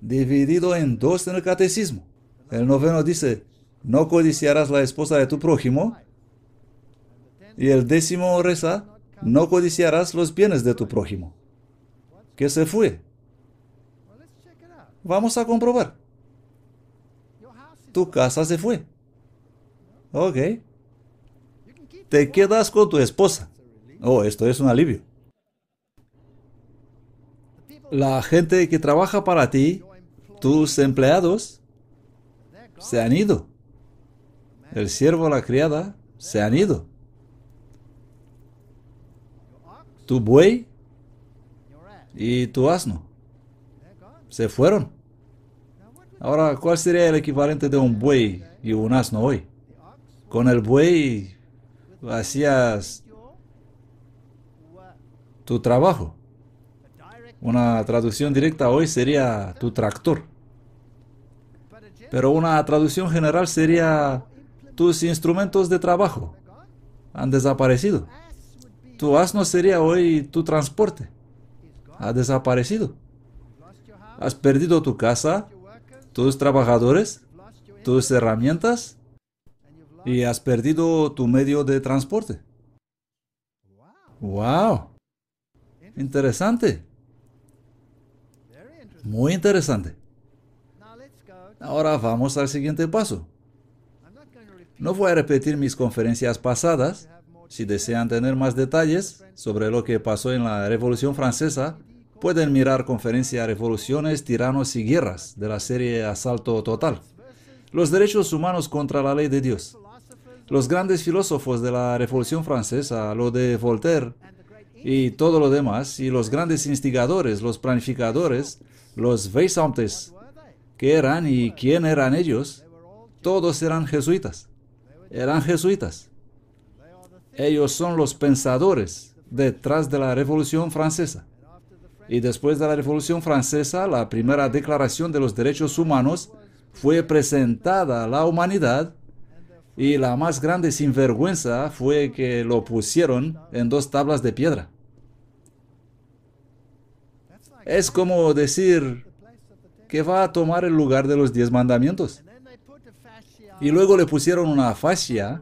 Dividido en dos en el catecismo. El noveno dice, no codiciarás la esposa de tu prójimo. Y el décimo reza, no codiciarás los bienes de tu prójimo. ¿Qué se fue? Vamos a comprobar tu casa se fue. Ok. Te quedas con tu esposa. Oh, esto es un alivio. La gente que trabaja para ti, tus empleados, se han ido. El siervo, la criada, se han ido. Tu buey y tu asno se fueron. Ahora, ¿cuál sería el equivalente de un buey y un asno hoy? Con el buey hacías tu trabajo. Una traducción directa hoy sería tu tractor. Pero una traducción general sería tus instrumentos de trabajo. Han desaparecido. Tu asno sería hoy tu transporte. Ha desaparecido. Has perdido tu casa, tus trabajadores, tus herramientas y has perdido tu medio de transporte. ¡Wow! Interesante. Muy interesante. Ahora vamos al siguiente paso. No voy a repetir mis conferencias pasadas. Si desean tener más detalles sobre lo que pasó en la Revolución Francesa, pueden mirar conferencia Revoluciones, Tiranos y Guerras de la serie Asalto Total. Los derechos humanos contra la ley de Dios. Los grandes filósofos de la Revolución Francesa, lo de Voltaire y todo lo demás, y los grandes instigadores, los planificadores, los veisantes, ¿Qué eran y quién eran ellos, todos eran jesuitas. Eran jesuitas. Ellos son los pensadores detrás de la Revolución Francesa. Y después de la Revolución Francesa, la primera Declaración de los Derechos Humanos fue presentada a la humanidad y la más grande sinvergüenza fue que lo pusieron en dos tablas de piedra. Es como decir que va a tomar el lugar de los diez mandamientos. Y luego le pusieron una fascia,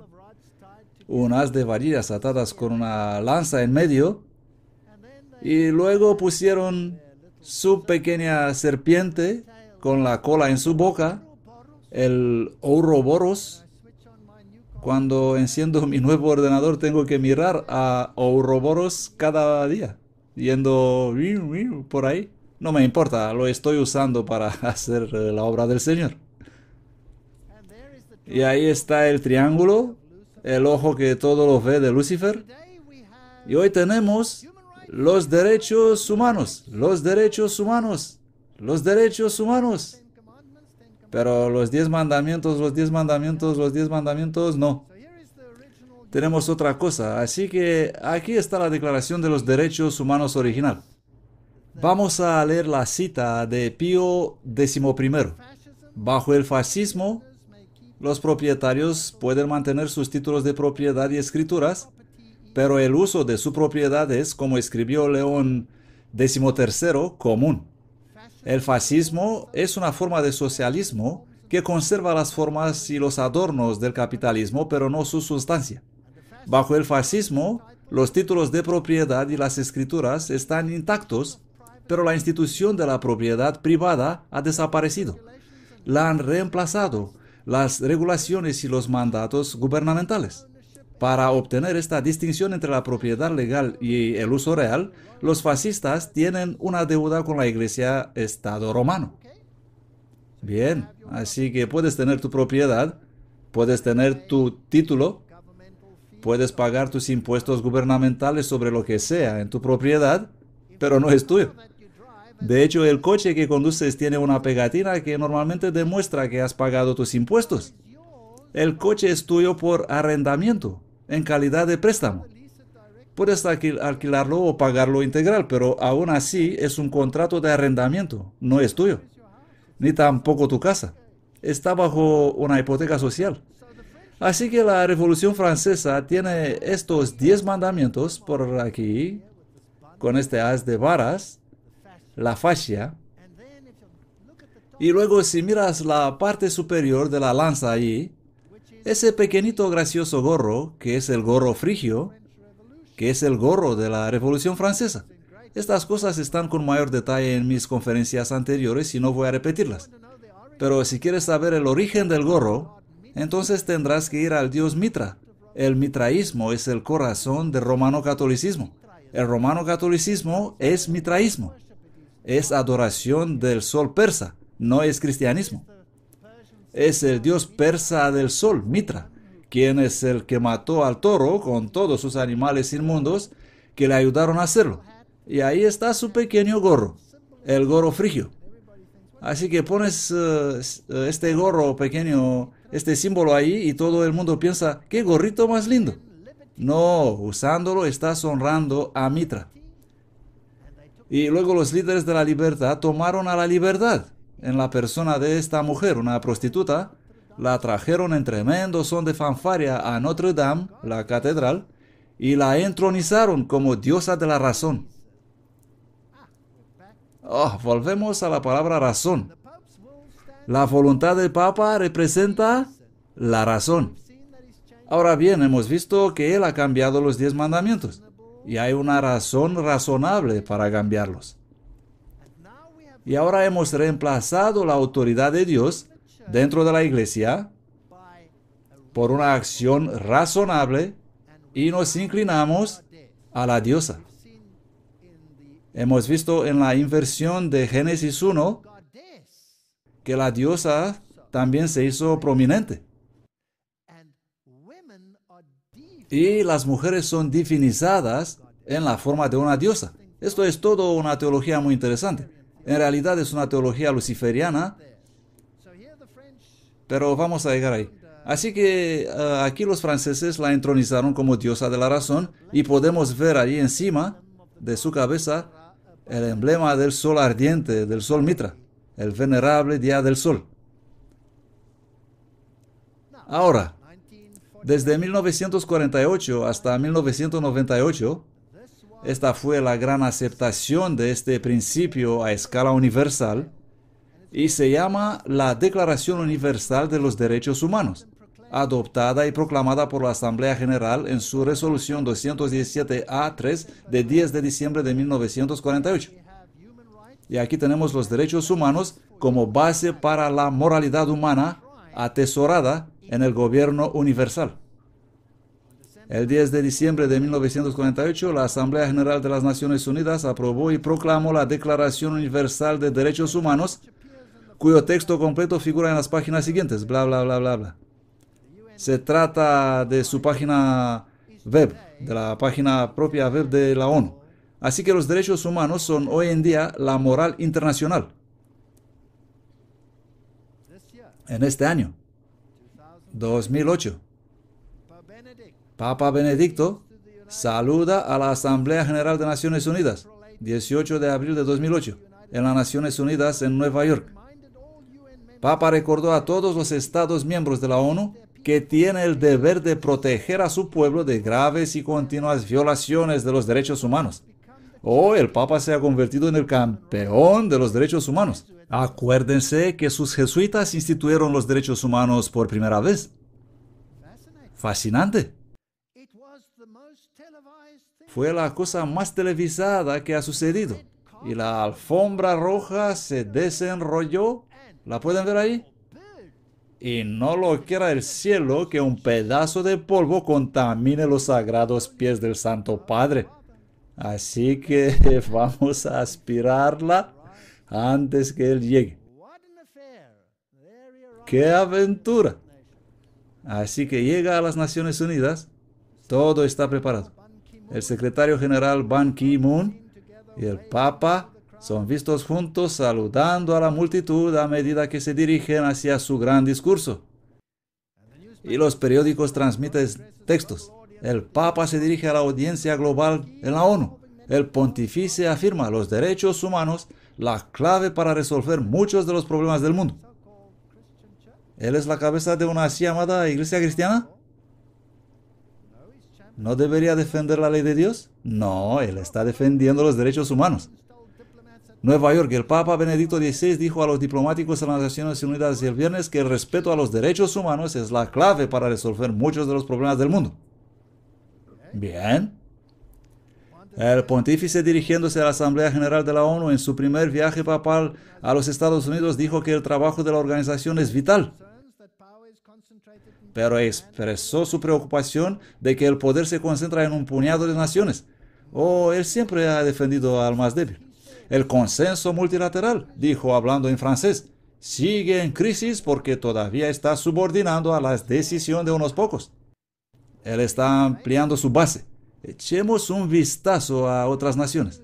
unas de varillas atadas con una lanza en medio, y luego pusieron su pequeña serpiente con la cola en su boca, el Ouroboros. Cuando enciendo mi nuevo ordenador tengo que mirar a Ouroboros cada día, yendo por ahí. No me importa, lo estoy usando para hacer la obra del Señor. Y ahí está el triángulo, el ojo que todos lo ve de Lucifer. Y hoy tenemos los derechos humanos, los derechos humanos, los derechos humanos. Pero los diez mandamientos, los diez mandamientos, los diez mandamientos, no. Tenemos otra cosa. Así que aquí está la Declaración de los Derechos Humanos original. Vamos a leer la cita de Pío XI. Bajo el fascismo, los propietarios pueden mantener sus títulos de propiedad y escrituras pero el uso de su propiedad es, como escribió León XIII, común. El fascismo es una forma de socialismo que conserva las formas y los adornos del capitalismo, pero no su sustancia. Bajo el fascismo, los títulos de propiedad y las escrituras están intactos, pero la institución de la propiedad privada ha desaparecido. La han reemplazado las regulaciones y los mandatos gubernamentales. Para obtener esta distinción entre la propiedad legal y el uso real, los fascistas tienen una deuda con la Iglesia-Estado romano. Bien, así que puedes tener tu propiedad, puedes tener tu título, puedes pagar tus impuestos gubernamentales sobre lo que sea en tu propiedad, pero no es tuyo. De hecho, el coche que conduces tiene una pegatina que normalmente demuestra que has pagado tus impuestos. El coche es tuyo por arrendamiento, en calidad de préstamo. Puedes alquilarlo o pagarlo integral, pero aún así es un contrato de arrendamiento, no es tuyo, ni tampoco tu casa. Está bajo una hipoteca social. Así que la Revolución Francesa tiene estos 10 mandamientos por aquí, con este haz de varas, la fascia. Y luego si miras la parte superior de la lanza ahí... Ese pequeñito gracioso gorro, que es el gorro frigio, que es el gorro de la Revolución Francesa. Estas cosas están con mayor detalle en mis conferencias anteriores y no voy a repetirlas. Pero si quieres saber el origen del gorro, entonces tendrás que ir al dios Mitra. El mitraísmo es el corazón del romano catolicismo. El romano catolicismo es mitraísmo. Es adoración del sol persa, no es cristianismo es el dios persa del sol, Mitra, quien es el que mató al toro con todos sus animales inmundos que le ayudaron a hacerlo. Y ahí está su pequeño gorro, el gorro frigio. Así que pones eh, eh, este gorro pequeño, este símbolo ahí y todo el mundo piensa, qué gorrito más lindo. No, usándolo estás honrando a Mitra. Y luego los líderes de la libertad tomaron a la libertad en la persona de esta mujer, una prostituta, la trajeron en tremendo son de fanfaria a Notre Dame, la catedral, y la entronizaron como diosa de la razón. Oh, volvemos a la palabra razón. La voluntad del Papa representa la razón. Ahora bien, hemos visto que él ha cambiado los diez mandamientos y hay una razón razonable para cambiarlos y ahora hemos reemplazado la autoridad de Dios dentro de la iglesia por una acción razonable y nos inclinamos a la diosa. Hemos visto en la inversión de Génesis 1 que la diosa también se hizo prominente. Y las mujeres son divinizadas en la forma de una diosa. Esto es todo una teología muy interesante. En realidad es una teología luciferiana, pero vamos a llegar ahí. Así que ah, aquí los franceses la entronizaron como diosa de la razón y podemos ver allí encima de su cabeza el emblema del sol ardiente, del sol Mitra, el venerable día del sol. Ahora, desde 1948 hasta 1998, esta fue la gran aceptación de este principio a escala universal y se llama la Declaración Universal de los Derechos Humanos, adoptada y proclamada por la Asamblea General en su resolución 217A3 de 10 de diciembre de 1948. Y aquí tenemos los derechos humanos como base para la moralidad humana atesorada en el gobierno universal. El 10 de diciembre de 1948, la Asamblea General de las Naciones Unidas aprobó y proclamó la Declaración Universal de Derechos Humanos, cuyo texto completo figura en las páginas siguientes, bla, bla, bla, bla, bla. Se trata de su página web, de la página propia web de la ONU. Así que los derechos humanos son hoy en día la moral internacional. En este año, 2008. Papa Benedicto saluda a la Asamblea General de Naciones Unidas, 18 de abril de 2008, en las Naciones Unidas en Nueva York. Papa recordó a todos los Estados miembros de la ONU que tiene el deber de proteger a su pueblo de graves y continuas violaciones de los derechos humanos. Hoy el Papa se ha convertido en el campeón de los derechos humanos. Acuérdense que sus jesuitas instituyeron los derechos humanos por primera vez. Fascinante fue la cosa más televisada que ha sucedido. Y la alfombra roja se desenrolló. ¿La pueden ver ahí? Y no lo quiera el cielo que un pedazo de polvo contamine los sagrados pies del Santo Padre. Así que vamos a aspirarla antes que Él llegue. ¡Qué aventura! Así que llega a las Naciones Unidas, todo está preparado el secretario general Ban Ki-moon y el Papa son vistos juntos saludando a la multitud a medida que se dirigen hacia su gran discurso. Y los periódicos transmiten textos. El Papa se dirige a la audiencia global en la ONU. El pontífice afirma los derechos humanos, la clave para resolver muchos de los problemas del mundo. Él es la cabeza de una así llamada iglesia cristiana ¿no debería defender la ley de Dios? No, él está defendiendo los derechos humanos. Nueva York, el Papa Benedicto XVI dijo a los diplomáticos de las Naciones Unidas el viernes que el respeto a los derechos humanos es la clave para resolver muchos de los problemas del mundo. Bien. El pontífice dirigiéndose a la Asamblea General de la ONU en su primer viaje papal a los Estados Unidos dijo que el trabajo de la organización es vital pero expresó su preocupación de que el poder se concentra en un puñado de naciones. O oh, él siempre ha defendido al más débil. El consenso multilateral, dijo hablando en francés, sigue en crisis porque todavía está subordinando a la decisión de unos pocos. Él está ampliando su base. Echemos un vistazo a otras naciones.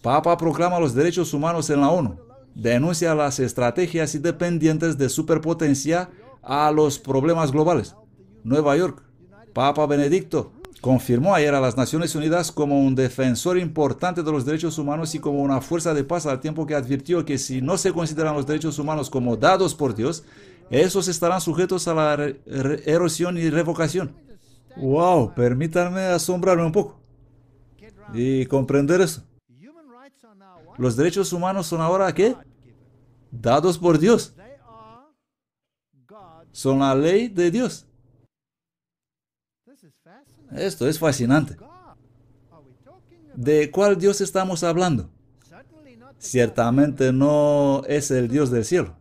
Papa proclama los derechos humanos en la ONU, denuncia las estrategias independientes de superpotencia a los problemas globales. Nueva York. Papa Benedicto confirmó ayer a las Naciones Unidas como un defensor importante de los derechos humanos y como una fuerza de paz al tiempo que advirtió que si no se consideran los derechos humanos como dados por Dios, esos estarán sujetos a la erosión y revocación. ¡Wow! Permítanme asombrarme un poco y comprender eso. Los derechos humanos son ahora qué? Dados por Dios son la ley de Dios. Esto es fascinante. ¿De cuál Dios estamos hablando? Ciertamente no es el Dios del cielo.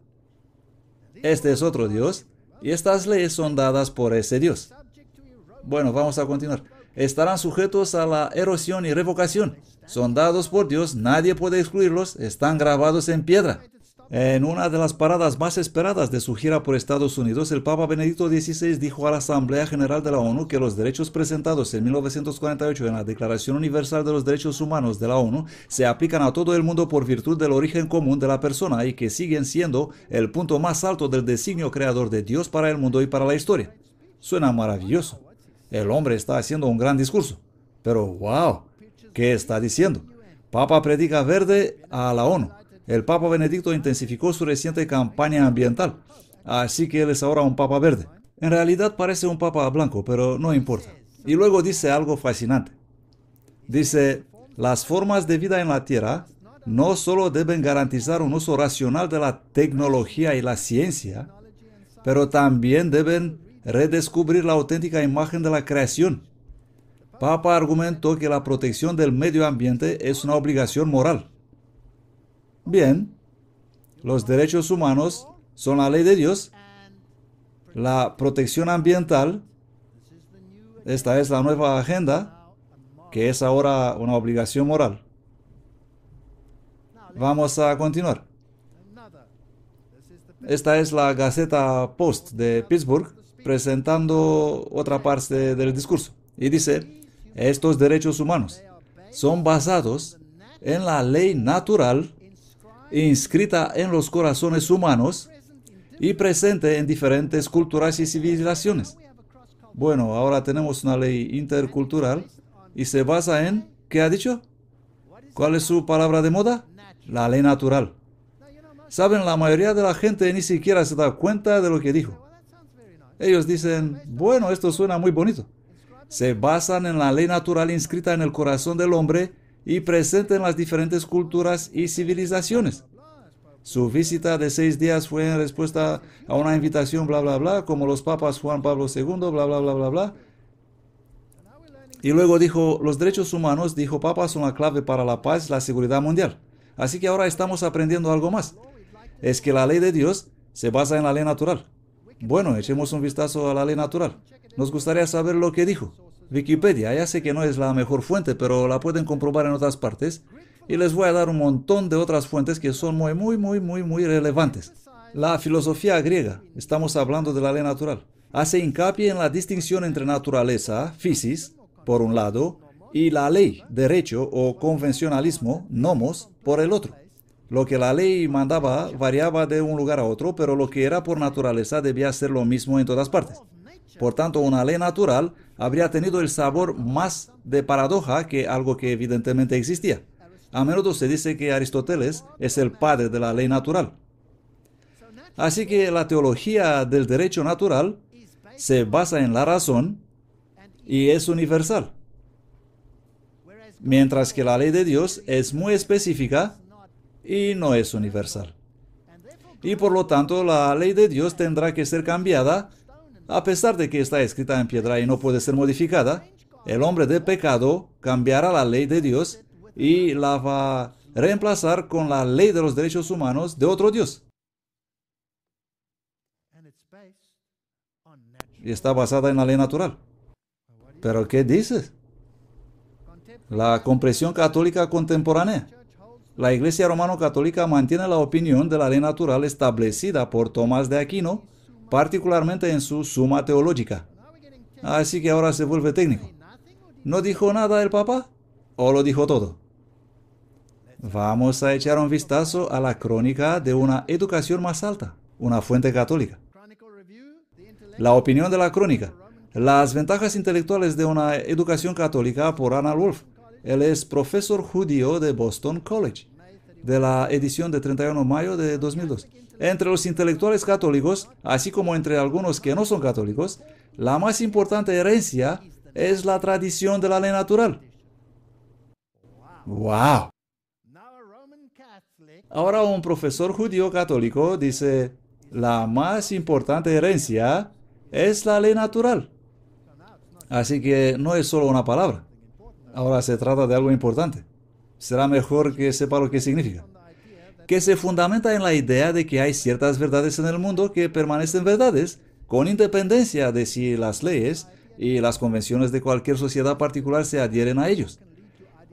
Este es otro Dios y estas leyes son dadas por ese Dios. Bueno, vamos a continuar. Estarán sujetos a la erosión y revocación. Son dados por Dios, nadie puede excluirlos, están grabados en piedra. En una de las paradas más esperadas de su gira por Estados Unidos, el Papa Benedicto XVI dijo a la Asamblea General de la ONU que los derechos presentados en 1948 en la Declaración Universal de los Derechos Humanos de la ONU se aplican a todo el mundo por virtud del origen común de la persona y que siguen siendo el punto más alto del designio creador de Dios para el mundo y para la historia. Suena maravilloso. El hombre está haciendo un gran discurso. Pero wow, ¿qué está diciendo? Papa predica verde a la ONU. El Papa Benedicto intensificó su reciente campaña ambiental, así que él es ahora un Papa verde. En realidad parece un Papa blanco, pero no importa. Y luego dice algo fascinante. Dice, las formas de vida en la Tierra no solo deben garantizar un uso racional de la tecnología y la ciencia, pero también deben redescubrir la auténtica imagen de la creación. Papa argumentó que la protección del medio ambiente es una obligación moral. Bien, los derechos humanos son la ley de Dios, la protección ambiental, esta es la nueva agenda, que es ahora una obligación moral. Vamos a continuar. Esta es la Gaceta Post de Pittsburgh presentando otra parte del discurso. Y dice, estos derechos humanos son basados en la ley natural inscrita en los corazones humanos y presente en diferentes culturas y civilizaciones. Bueno, ahora tenemos una ley intercultural y se basa en, ¿qué ha dicho? ¿Cuál es su palabra de moda? La ley natural. Saben, la mayoría de la gente ni siquiera se da cuenta de lo que dijo. Ellos dicen, bueno, esto suena muy bonito. Se basan en la ley natural inscrita en el corazón del hombre y presente en las diferentes culturas y civilizaciones. Su visita de seis días fue en respuesta a una invitación, bla, bla, bla, como los papas Juan Pablo II, bla, bla, bla, bla, bla. Y luego dijo, los derechos humanos, dijo Papa, son la clave para la paz y la seguridad mundial. Así que ahora estamos aprendiendo algo más. Es que la ley de Dios se basa en la ley natural. Bueno, echemos un vistazo a la ley natural. Nos gustaría saber lo que dijo. Wikipedia, ya sé que no es la mejor fuente, pero la pueden comprobar en otras partes. Y les voy a dar un montón de otras fuentes que son muy, muy, muy, muy, muy relevantes. La filosofía griega, estamos hablando de la ley natural, hace hincapié en la distinción entre naturaleza, physis, por un lado, y la ley, derecho o convencionalismo, nomos, por el otro. Lo que la ley mandaba variaba de un lugar a otro, pero lo que era por naturaleza debía ser lo mismo en todas partes. Por tanto, una ley natural habría tenido el sabor más de paradoja que algo que evidentemente existía. A menudo se dice que Aristóteles es el padre de la ley natural. Así que la teología del derecho natural se basa en la razón y es universal. Mientras que la ley de Dios es muy específica y no es universal. Y por lo tanto la ley de Dios tendrá que ser cambiada a pesar de que está escrita en piedra y no puede ser modificada, el hombre de pecado cambiará la ley de Dios y la va a reemplazar con la ley de los derechos humanos de otro Dios. Y está basada en la ley natural. ¿Pero qué dices? La comprensión católica contemporánea. La Iglesia Romano-Católica mantiene la opinión de la ley natural establecida por Tomás de Aquino particularmente en su suma teológica. Así que ahora se vuelve técnico. ¿No dijo nada el papá? ¿O lo dijo todo? Vamos a echar un vistazo a la crónica de una educación más alta, una fuente católica. La opinión de la crónica. Las ventajas intelectuales de una educación católica por Anna Wolf. Él es profesor judío de Boston College de la edición de 31 de mayo de 2002. Entre los intelectuales católicos, así como entre algunos que no son católicos, la más importante herencia es la tradición de la ley natural. ¡Wow! Ahora un profesor judío católico dice, la más importante herencia es la ley natural. Así que no es solo una palabra. Ahora se trata de algo importante será mejor que sepa lo que significa. Que se fundamenta en la idea de que hay ciertas verdades en el mundo que permanecen verdades, con independencia de si las leyes y las convenciones de cualquier sociedad particular se adhieren a ellos.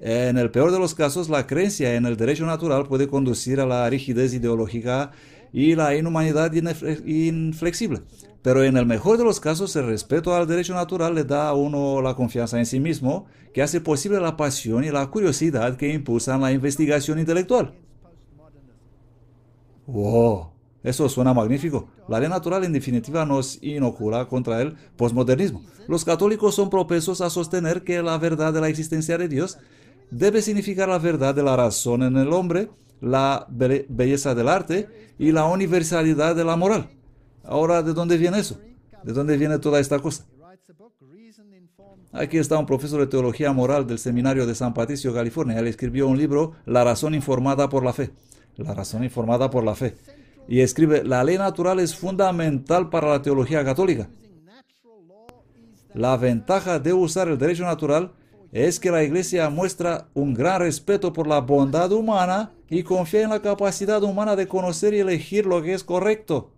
En el peor de los casos, la creencia en el derecho natural puede conducir a la rigidez ideológica y la inhumanidad inflexible. Pero en el mejor de los casos, el respeto al derecho natural le da a uno la confianza en sí mismo, que hace posible la pasión y la curiosidad que impulsan la investigación intelectual. ¡Wow! Eso suena magnífico. La ley natural en definitiva nos inocula contra el posmodernismo. Los católicos son propensos a sostener que la verdad de la existencia de Dios debe significar la verdad de la razón en el hombre, la belleza del arte y la universalidad de la moral. Ahora, ¿de dónde viene eso? ¿De dónde viene toda esta cosa? Aquí está un profesor de teología moral del seminario de San Patricio, California. Él escribió un libro, La razón informada por la fe. La razón informada por la fe. Y escribe, la ley natural es fundamental para la teología católica. La ventaja de usar el derecho natural es que la Iglesia muestra un gran respeto por la bondad humana y confía en la capacidad humana de conocer y elegir lo que es correcto.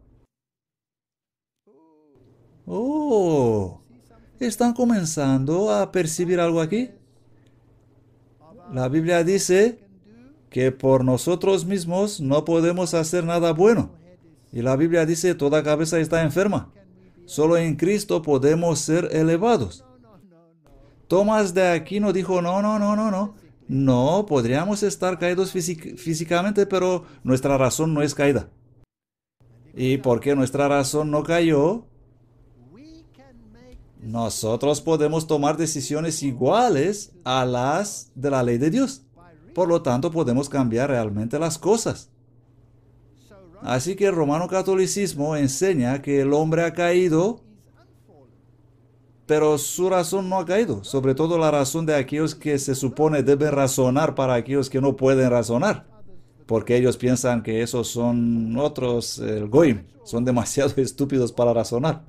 Oh, ¿están comenzando a percibir algo aquí? La Biblia dice que por nosotros mismos no podemos hacer nada bueno. Y la Biblia dice toda cabeza está enferma. Solo en Cristo podemos ser elevados. Tomás de aquí Aquino dijo, no, no, no, no, no. No, podríamos estar caídos físicamente, pero nuestra razón no es caída. ¿Y por qué nuestra razón no cayó? nosotros podemos tomar decisiones iguales a las de la ley de Dios. Por lo tanto, podemos cambiar realmente las cosas. Así que el romano catolicismo enseña que el hombre ha caído, pero su razón no ha caído. Sobre todo la razón de aquellos que se supone deben razonar para aquellos que no pueden razonar. Porque ellos piensan que esos son otros, el goim, son demasiado estúpidos para razonar.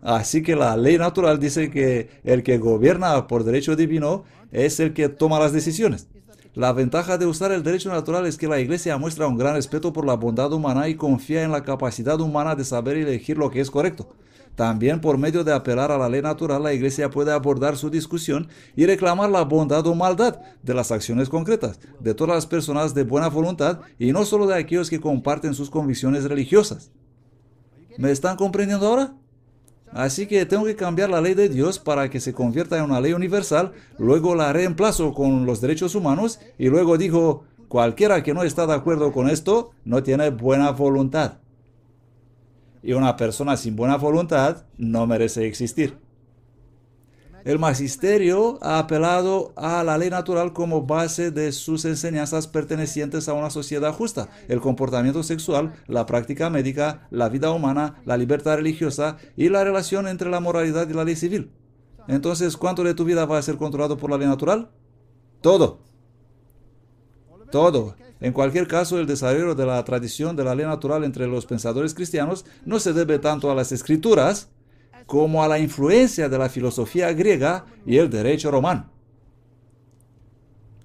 Así que la ley natural dice que el que gobierna por derecho divino es el que toma las decisiones. La ventaja de usar el derecho natural es que la Iglesia muestra un gran respeto por la bondad humana y confía en la capacidad humana de saber y elegir lo que es correcto. También por medio de apelar a la ley natural, la Iglesia puede abordar su discusión y reclamar la bondad o maldad de las acciones concretas, de todas las personas de buena voluntad y no solo de aquellos que comparten sus convicciones religiosas. ¿Me están comprendiendo ahora? Así que tengo que cambiar la ley de Dios para que se convierta en una ley universal, luego la reemplazo con los derechos humanos y luego dijo, cualquiera que no está de acuerdo con esto no tiene buena voluntad. Y una persona sin buena voluntad no merece existir. El magisterio ha apelado a la ley natural como base de sus enseñanzas pertenecientes a una sociedad justa. El comportamiento sexual, la práctica médica, la vida humana, la libertad religiosa y la relación entre la moralidad y la ley civil. Entonces, ¿cuánto de tu vida va a ser controlado por la ley natural? Todo. Todo. En cualquier caso, el desarrollo de la tradición de la ley natural entre los pensadores cristianos no se debe tanto a las escrituras, como a la influencia de la filosofía griega y el derecho romano.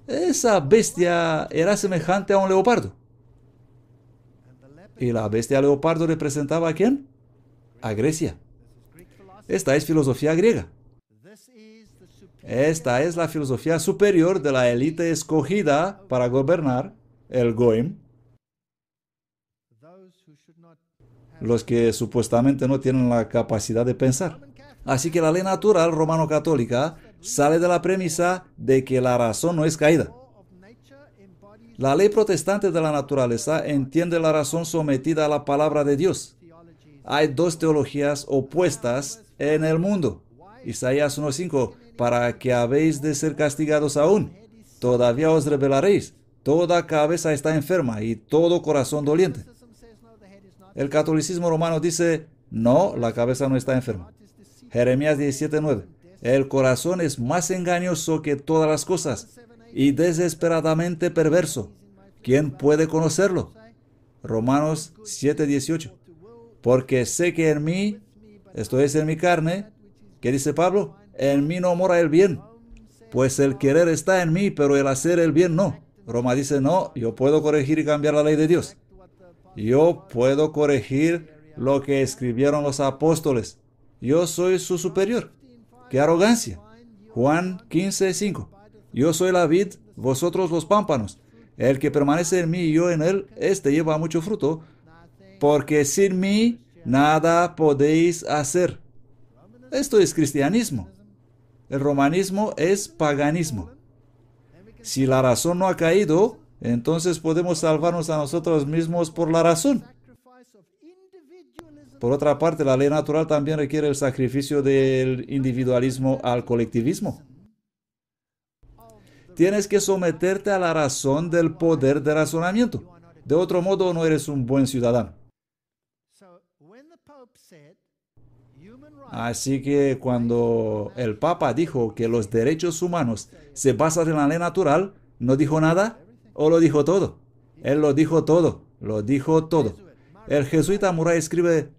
Esa bestia era semejante a un leopardo. ¿Y la bestia leopardo representaba a quién? A Grecia. Esta es filosofía griega. Esta es la filosofía superior de la élite escogida para gobernar, el Goim, los que supuestamente no tienen la capacidad de pensar. Así que la ley natural romano-católica sale de la premisa de que la razón no es caída. La ley protestante de la naturaleza entiende la razón sometida a la palabra de Dios. Hay dos teologías opuestas en el mundo. Isaías 1.5, para que habéis de ser castigados aún. Todavía os revelaréis. Toda cabeza está enferma y todo corazón doliente. El catolicismo romano dice, no, la cabeza no está enferma. Jeremías 17:9. El corazón es más engañoso que todas las cosas y desesperadamente perverso. ¿Quién puede conocerlo? Romanos 7:18. Porque sé que en mí, esto es en mi carne, ¿qué dice Pablo, en mí no mora el bien, pues el querer está en mí, pero el hacer el bien no. Roma dice, no, yo puedo corregir y cambiar la ley de Dios. Yo puedo corregir lo que escribieron los apóstoles. Yo soy su superior. ¡Qué arrogancia! Juan 15:5. Yo soy la vid, vosotros los pámpanos. El que permanece en mí y yo en él, este lleva mucho fruto, porque sin mí nada podéis hacer. Esto es cristianismo. El romanismo es paganismo. Si la razón no ha caído, entonces podemos salvarnos a nosotros mismos por la razón. Por otra parte, la ley natural también requiere el sacrificio del individualismo al colectivismo. Tienes que someterte a la razón del poder de razonamiento. De otro modo, no eres un buen ciudadano. Así que cuando el Papa dijo que los derechos humanos se basan en la ley natural, no dijo nada ¿O lo dijo todo? Él lo dijo todo, lo dijo todo. El jesuita Murray escribe,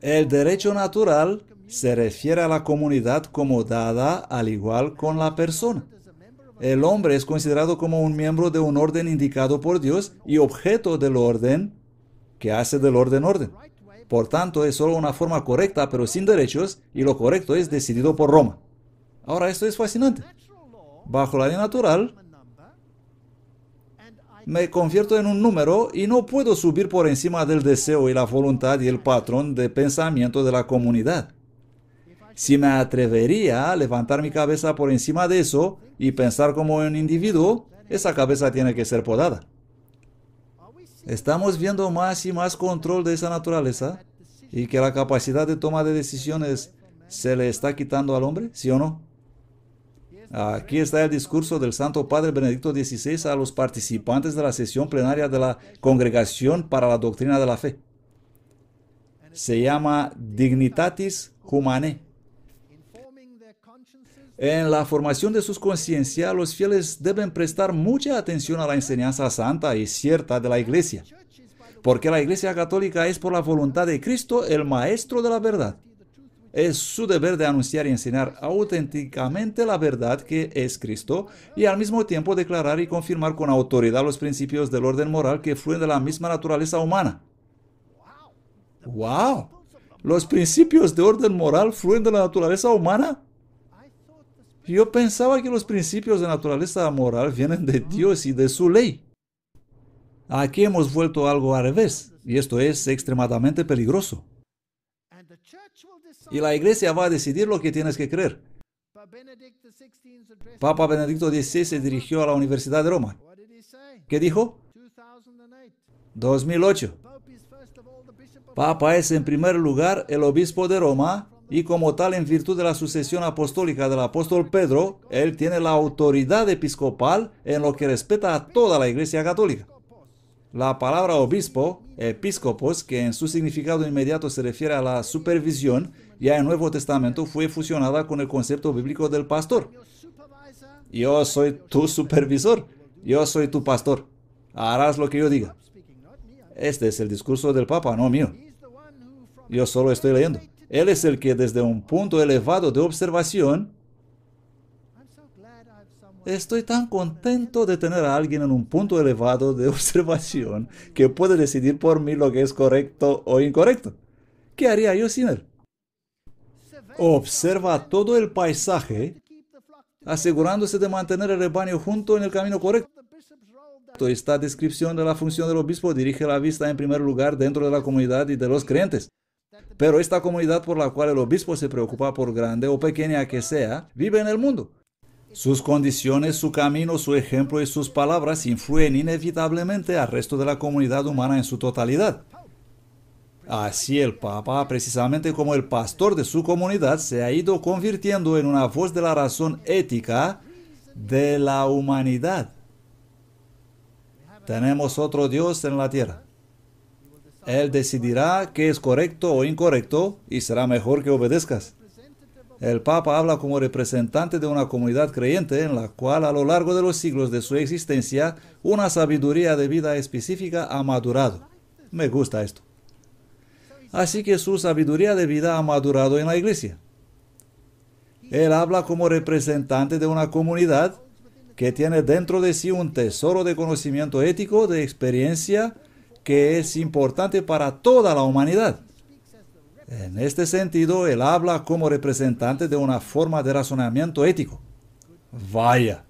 el derecho natural se refiere a la comunidad como dada al igual con la persona. El hombre es considerado como un miembro de un orden indicado por Dios y objeto del orden que hace del orden orden. Por tanto, es solo una forma correcta, pero sin derechos, y lo correcto es decidido por Roma. Ahora, esto es fascinante. Bajo la ley natural, me convierto en un número y no puedo subir por encima del deseo y la voluntad y el patrón de pensamiento de la comunidad. Si me atrevería a levantar mi cabeza por encima de eso y pensar como un individuo, esa cabeza tiene que ser podada. Estamos viendo más y más control de esa naturaleza y que la capacidad de toma de decisiones se le está quitando al hombre, ¿sí o no? Aquí está el discurso del Santo Padre Benedicto XVI a los participantes de la sesión plenaria de la Congregación para la Doctrina de la Fe. Se llama Dignitatis Humanae. En la formación de sus conciencias, los fieles deben prestar mucha atención a la enseñanza santa y cierta de la Iglesia, porque la Iglesia católica es por la voluntad de Cristo el Maestro de la verdad. Es su deber de anunciar y enseñar auténticamente la verdad que es Cristo y al mismo tiempo declarar y confirmar con autoridad los principios del orden moral que fluyen de la misma naturaleza humana. ¡Wow! ¿Los principios de orden moral fluyen de la naturaleza humana? Yo pensaba que los principios de naturaleza moral vienen de Dios y de su ley. Aquí hemos vuelto algo al revés, y esto es extremadamente peligroso. Y la iglesia va a decidir lo que tienes que creer. Papa Benedicto XVI se dirigió a la Universidad de Roma. ¿Qué dijo? 2008. Papa es en primer lugar el obispo de Roma y como tal en virtud de la sucesión apostólica del apóstol Pedro, él tiene la autoridad episcopal en lo que respeta a toda la Iglesia Católica. La palabra obispo, episcopos, que en su significado inmediato se refiere a la supervisión, ya en el Nuevo Testamento fue fusionada con el concepto bíblico del pastor. Yo soy tu supervisor, yo soy tu pastor, harás lo que yo diga. Este es el discurso del Papa, no mío. Yo solo estoy leyendo. Él es el que desde un punto elevado de observación, estoy tan contento de tener a alguien en un punto elevado de observación que puede decidir por mí lo que es correcto o incorrecto. ¿Qué haría yo sin él? observa todo el paisaje, asegurándose de mantener el rebaño junto en el camino correcto. Esta descripción de la función del obispo dirige la vista en primer lugar dentro de la comunidad y de los creyentes. Pero esta comunidad por la cual el obispo se preocupa, por grande o pequeña que sea, vive en el mundo. Sus condiciones, su camino, su ejemplo y sus palabras influyen inevitablemente al resto de la comunidad humana en su totalidad. Así el Papa, precisamente como el pastor de su comunidad, se ha ido convirtiendo en una voz de la razón ética de la humanidad. Tenemos otro Dios en la tierra. Él decidirá qué es correcto o incorrecto y será mejor que obedezcas. El Papa habla como representante de una comunidad creyente en la cual a lo largo de los siglos de su existencia una sabiduría de vida específica ha madurado. Me gusta esto así que su sabiduría de vida ha madurado en la iglesia. Él habla como representante de una comunidad que tiene dentro de sí un tesoro de conocimiento ético, de experiencia, que es importante para toda la humanidad. En este sentido, él habla como representante de una forma de razonamiento ético. Vaya.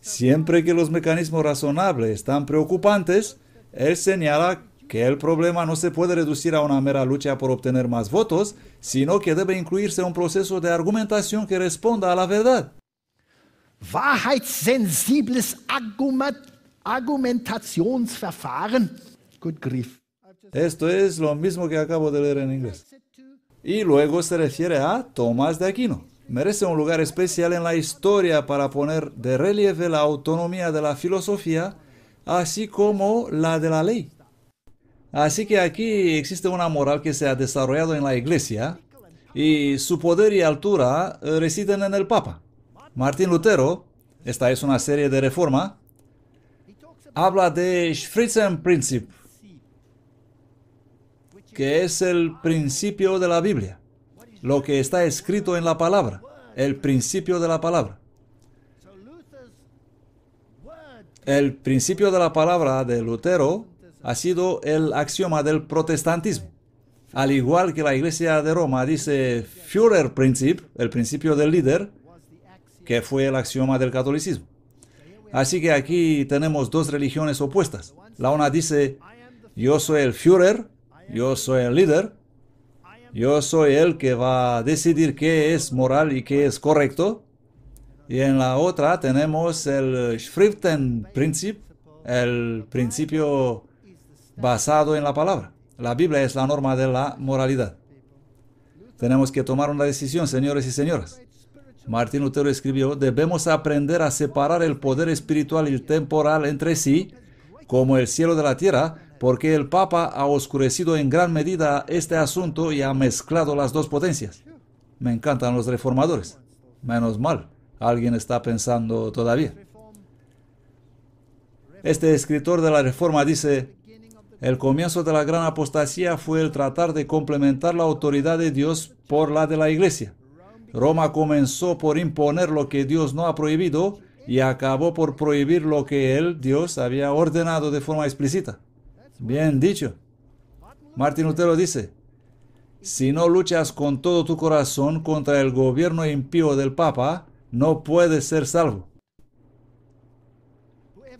Siempre que los mecanismos razonables están preocupantes, él señala que el problema no se puede reducir a una mera lucha por obtener más votos, sino que debe incluirse un proceso de argumentación que responda a la verdad. Wahrheitssensibles Argumentationsverfahren. Good grief. Esto es lo mismo que acabo de leer en inglés. Y luego se refiere a Tomás de Aquino. Merece un lugar especial en la historia para poner de relieve la autonomía de la filosofía, así como la de la ley. Así que aquí existe una moral que se ha desarrollado en la iglesia y su poder y altura residen en el Papa. Martín Lutero, esta es una serie de reforma, habla de Princip, que es el principio de la Biblia, lo que está escrito en la palabra, el principio de la palabra. El principio de la palabra de Lutero ha sido el axioma del protestantismo. Al igual que la Iglesia de Roma dice Führerprinzip, el principio del líder, que fue el axioma del catolicismo. Así que aquí tenemos dos religiones opuestas. La una dice, yo soy el Führer, yo soy el líder, yo soy el que va a decidir qué es moral y qué es correcto. Y en la otra tenemos el Schriftenprinzip, el principio basado en la palabra. La Biblia es la norma de la moralidad. Tenemos que tomar una decisión, señores y señoras. Martín Lutero escribió, debemos aprender a separar el poder espiritual y el temporal entre sí, como el cielo de la tierra, porque el Papa ha oscurecido en gran medida este asunto y ha mezclado las dos potencias. Me encantan los reformadores. Menos mal, alguien está pensando todavía. Este escritor de la Reforma dice, el comienzo de la gran apostasía fue el tratar de complementar la autoridad de Dios por la de la iglesia. Roma comenzó por imponer lo que Dios no ha prohibido y acabó por prohibir lo que él, Dios, había ordenado de forma explícita. Bien dicho. Martín Lutero dice, si no luchas con todo tu corazón contra el gobierno impío del Papa, no puedes ser salvo.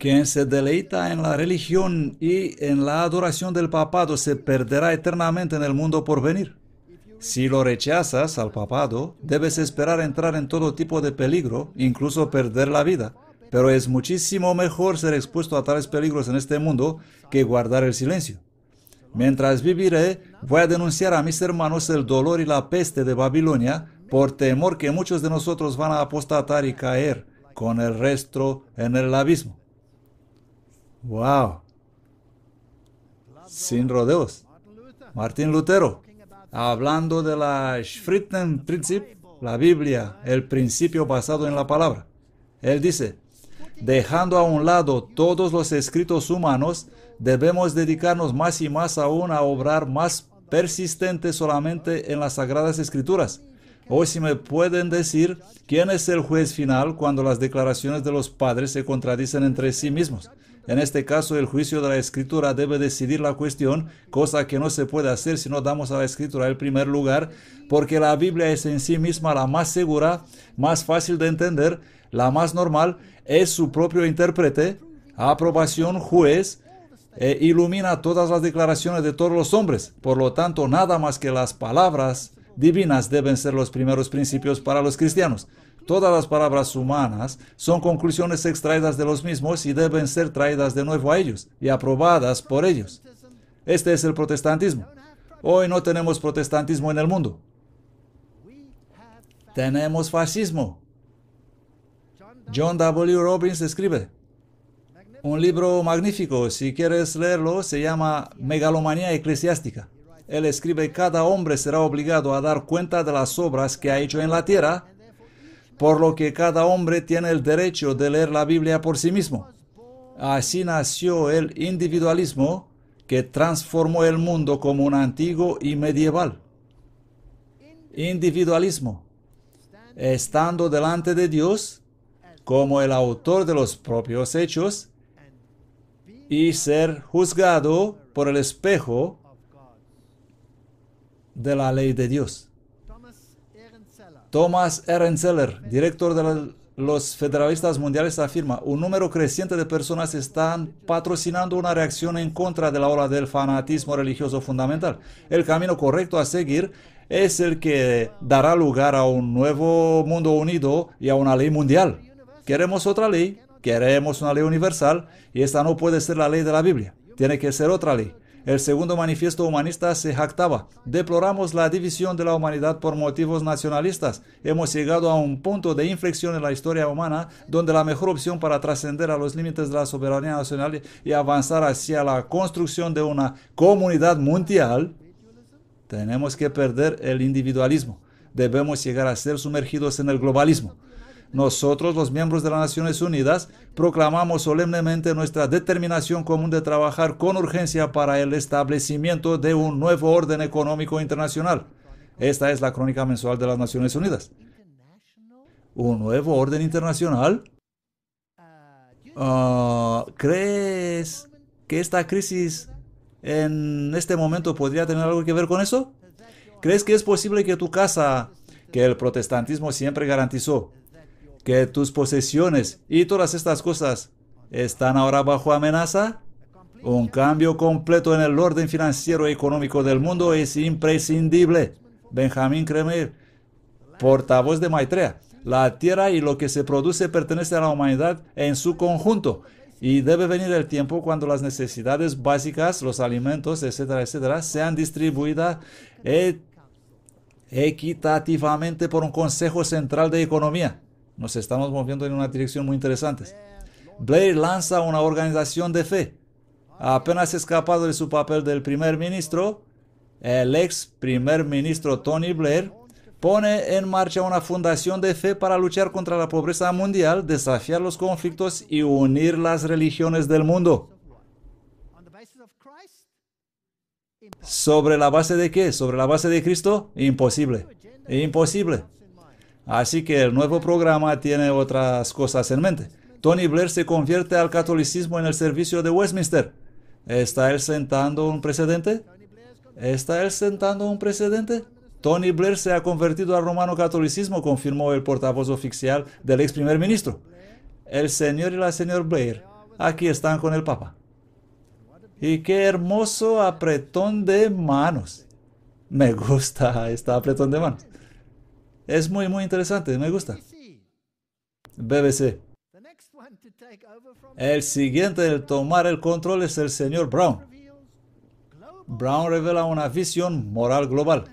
Quien se deleita en la religión y en la adoración del papado se perderá eternamente en el mundo por venir. Si lo rechazas al papado, debes esperar entrar en todo tipo de peligro, incluso perder la vida. Pero es muchísimo mejor ser expuesto a tales peligros en este mundo que guardar el silencio. Mientras viviré, voy a denunciar a mis hermanos el dolor y la peste de Babilonia por temor que muchos de nosotros van a apostatar y caer con el resto en el abismo. Wow. Sin rodeos. Martín Lutero, hablando de la Prinzip, la Biblia, el principio basado en la palabra. Él dice, dejando a un lado todos los escritos humanos, debemos dedicarnos más y más aún a obrar más persistente solamente en las sagradas escrituras. O si me pueden decir, ¿quién es el juez final cuando las declaraciones de los padres se contradicen entre sí mismos? En este caso, el juicio de la escritura debe decidir la cuestión, cosa que no se puede hacer si no damos a la escritura el primer lugar, porque la Biblia es en sí misma la más segura, más fácil de entender, la más normal, es su propio intérprete, aprobación, juez, e ilumina todas las declaraciones de todos los hombres. Por lo tanto, nada más que las palabras divinas deben ser los primeros principios para los cristianos. Todas las palabras humanas son conclusiones extraídas de los mismos y deben ser traídas de nuevo a ellos y aprobadas por ellos. Este es el protestantismo. Hoy no tenemos protestantismo en el mundo. Tenemos fascismo. John W. Robbins escribe un libro magnífico. Si quieres leerlo, se llama Megalomanía Eclesiástica. Él escribe, cada hombre será obligado a dar cuenta de las obras que ha hecho en la tierra, por lo que cada hombre tiene el derecho de leer la Biblia por sí mismo. Así nació el individualismo que transformó el mundo como un antiguo y medieval. Individualismo. Estando delante de Dios como el autor de los propios hechos y ser juzgado por el espejo de la ley de Dios. Thomas Ehrenzeller, director de los federalistas mundiales, afirma, un número creciente de personas están patrocinando una reacción en contra de la ola del fanatismo religioso fundamental. El camino correcto a seguir es el que dará lugar a un nuevo mundo unido y a una ley mundial. Queremos otra ley, queremos una ley universal y esta no puede ser la ley de la Biblia, tiene que ser otra ley. El segundo manifiesto humanista se jactaba, deploramos la división de la humanidad por motivos nacionalistas. Hemos llegado a un punto de inflexión en la historia humana donde la mejor opción para trascender a los límites de la soberanía nacional y avanzar hacia la construcción de una comunidad mundial, tenemos que perder el individualismo. Debemos llegar a ser sumergidos en el globalismo. Nosotros, los miembros de las Naciones Unidas, proclamamos solemnemente nuestra determinación común de trabajar con urgencia para el establecimiento de un nuevo orden económico internacional. Esta es la crónica mensual de las Naciones Unidas. ¿Un nuevo orden internacional? Ah, ¿Crees que esta crisis en este momento podría tener algo que ver con eso? ¿Crees que es posible que tu casa, que el protestantismo siempre garantizó, que tus posesiones y todas estas cosas están ahora bajo amenaza? Un cambio completo en el orden financiero y económico del mundo es imprescindible. Benjamín Kremir, portavoz de Maitrea, La tierra y lo que se produce pertenece a la humanidad en su conjunto. Y debe venir el tiempo cuando las necesidades básicas, los alimentos, etcétera, etcétera, sean distribuidas e- equitativamente por un Consejo Central de Economía. Nos estamos moviendo en una dirección muy interesante. Blair lanza una organización de fe. Apenas escapado de su papel del primer ministro, el ex primer ministro Tony Blair pone en marcha una fundación de fe para luchar contra la pobreza mundial, desafiar los conflictos y unir las religiones del mundo. ¿Sobre la base de qué? ¿Sobre la base de Cristo? Imposible. Imposible. Así que el nuevo programa tiene otras cosas en mente. Tony Blair se convierte al catolicismo en el servicio de Westminster. ¿Está él sentando un precedente? ¿Está él sentando un precedente? Tony Blair se ha convertido al romano catolicismo, confirmó el portavoz oficial del ex primer ministro. El señor y la señora Blair aquí están con el Papa. Y qué hermoso apretón de manos. Me gusta este apretón de manos. Es muy, muy interesante, me gusta. BBC. El siguiente en tomar el control es el señor Brown. Brown revela una visión moral global.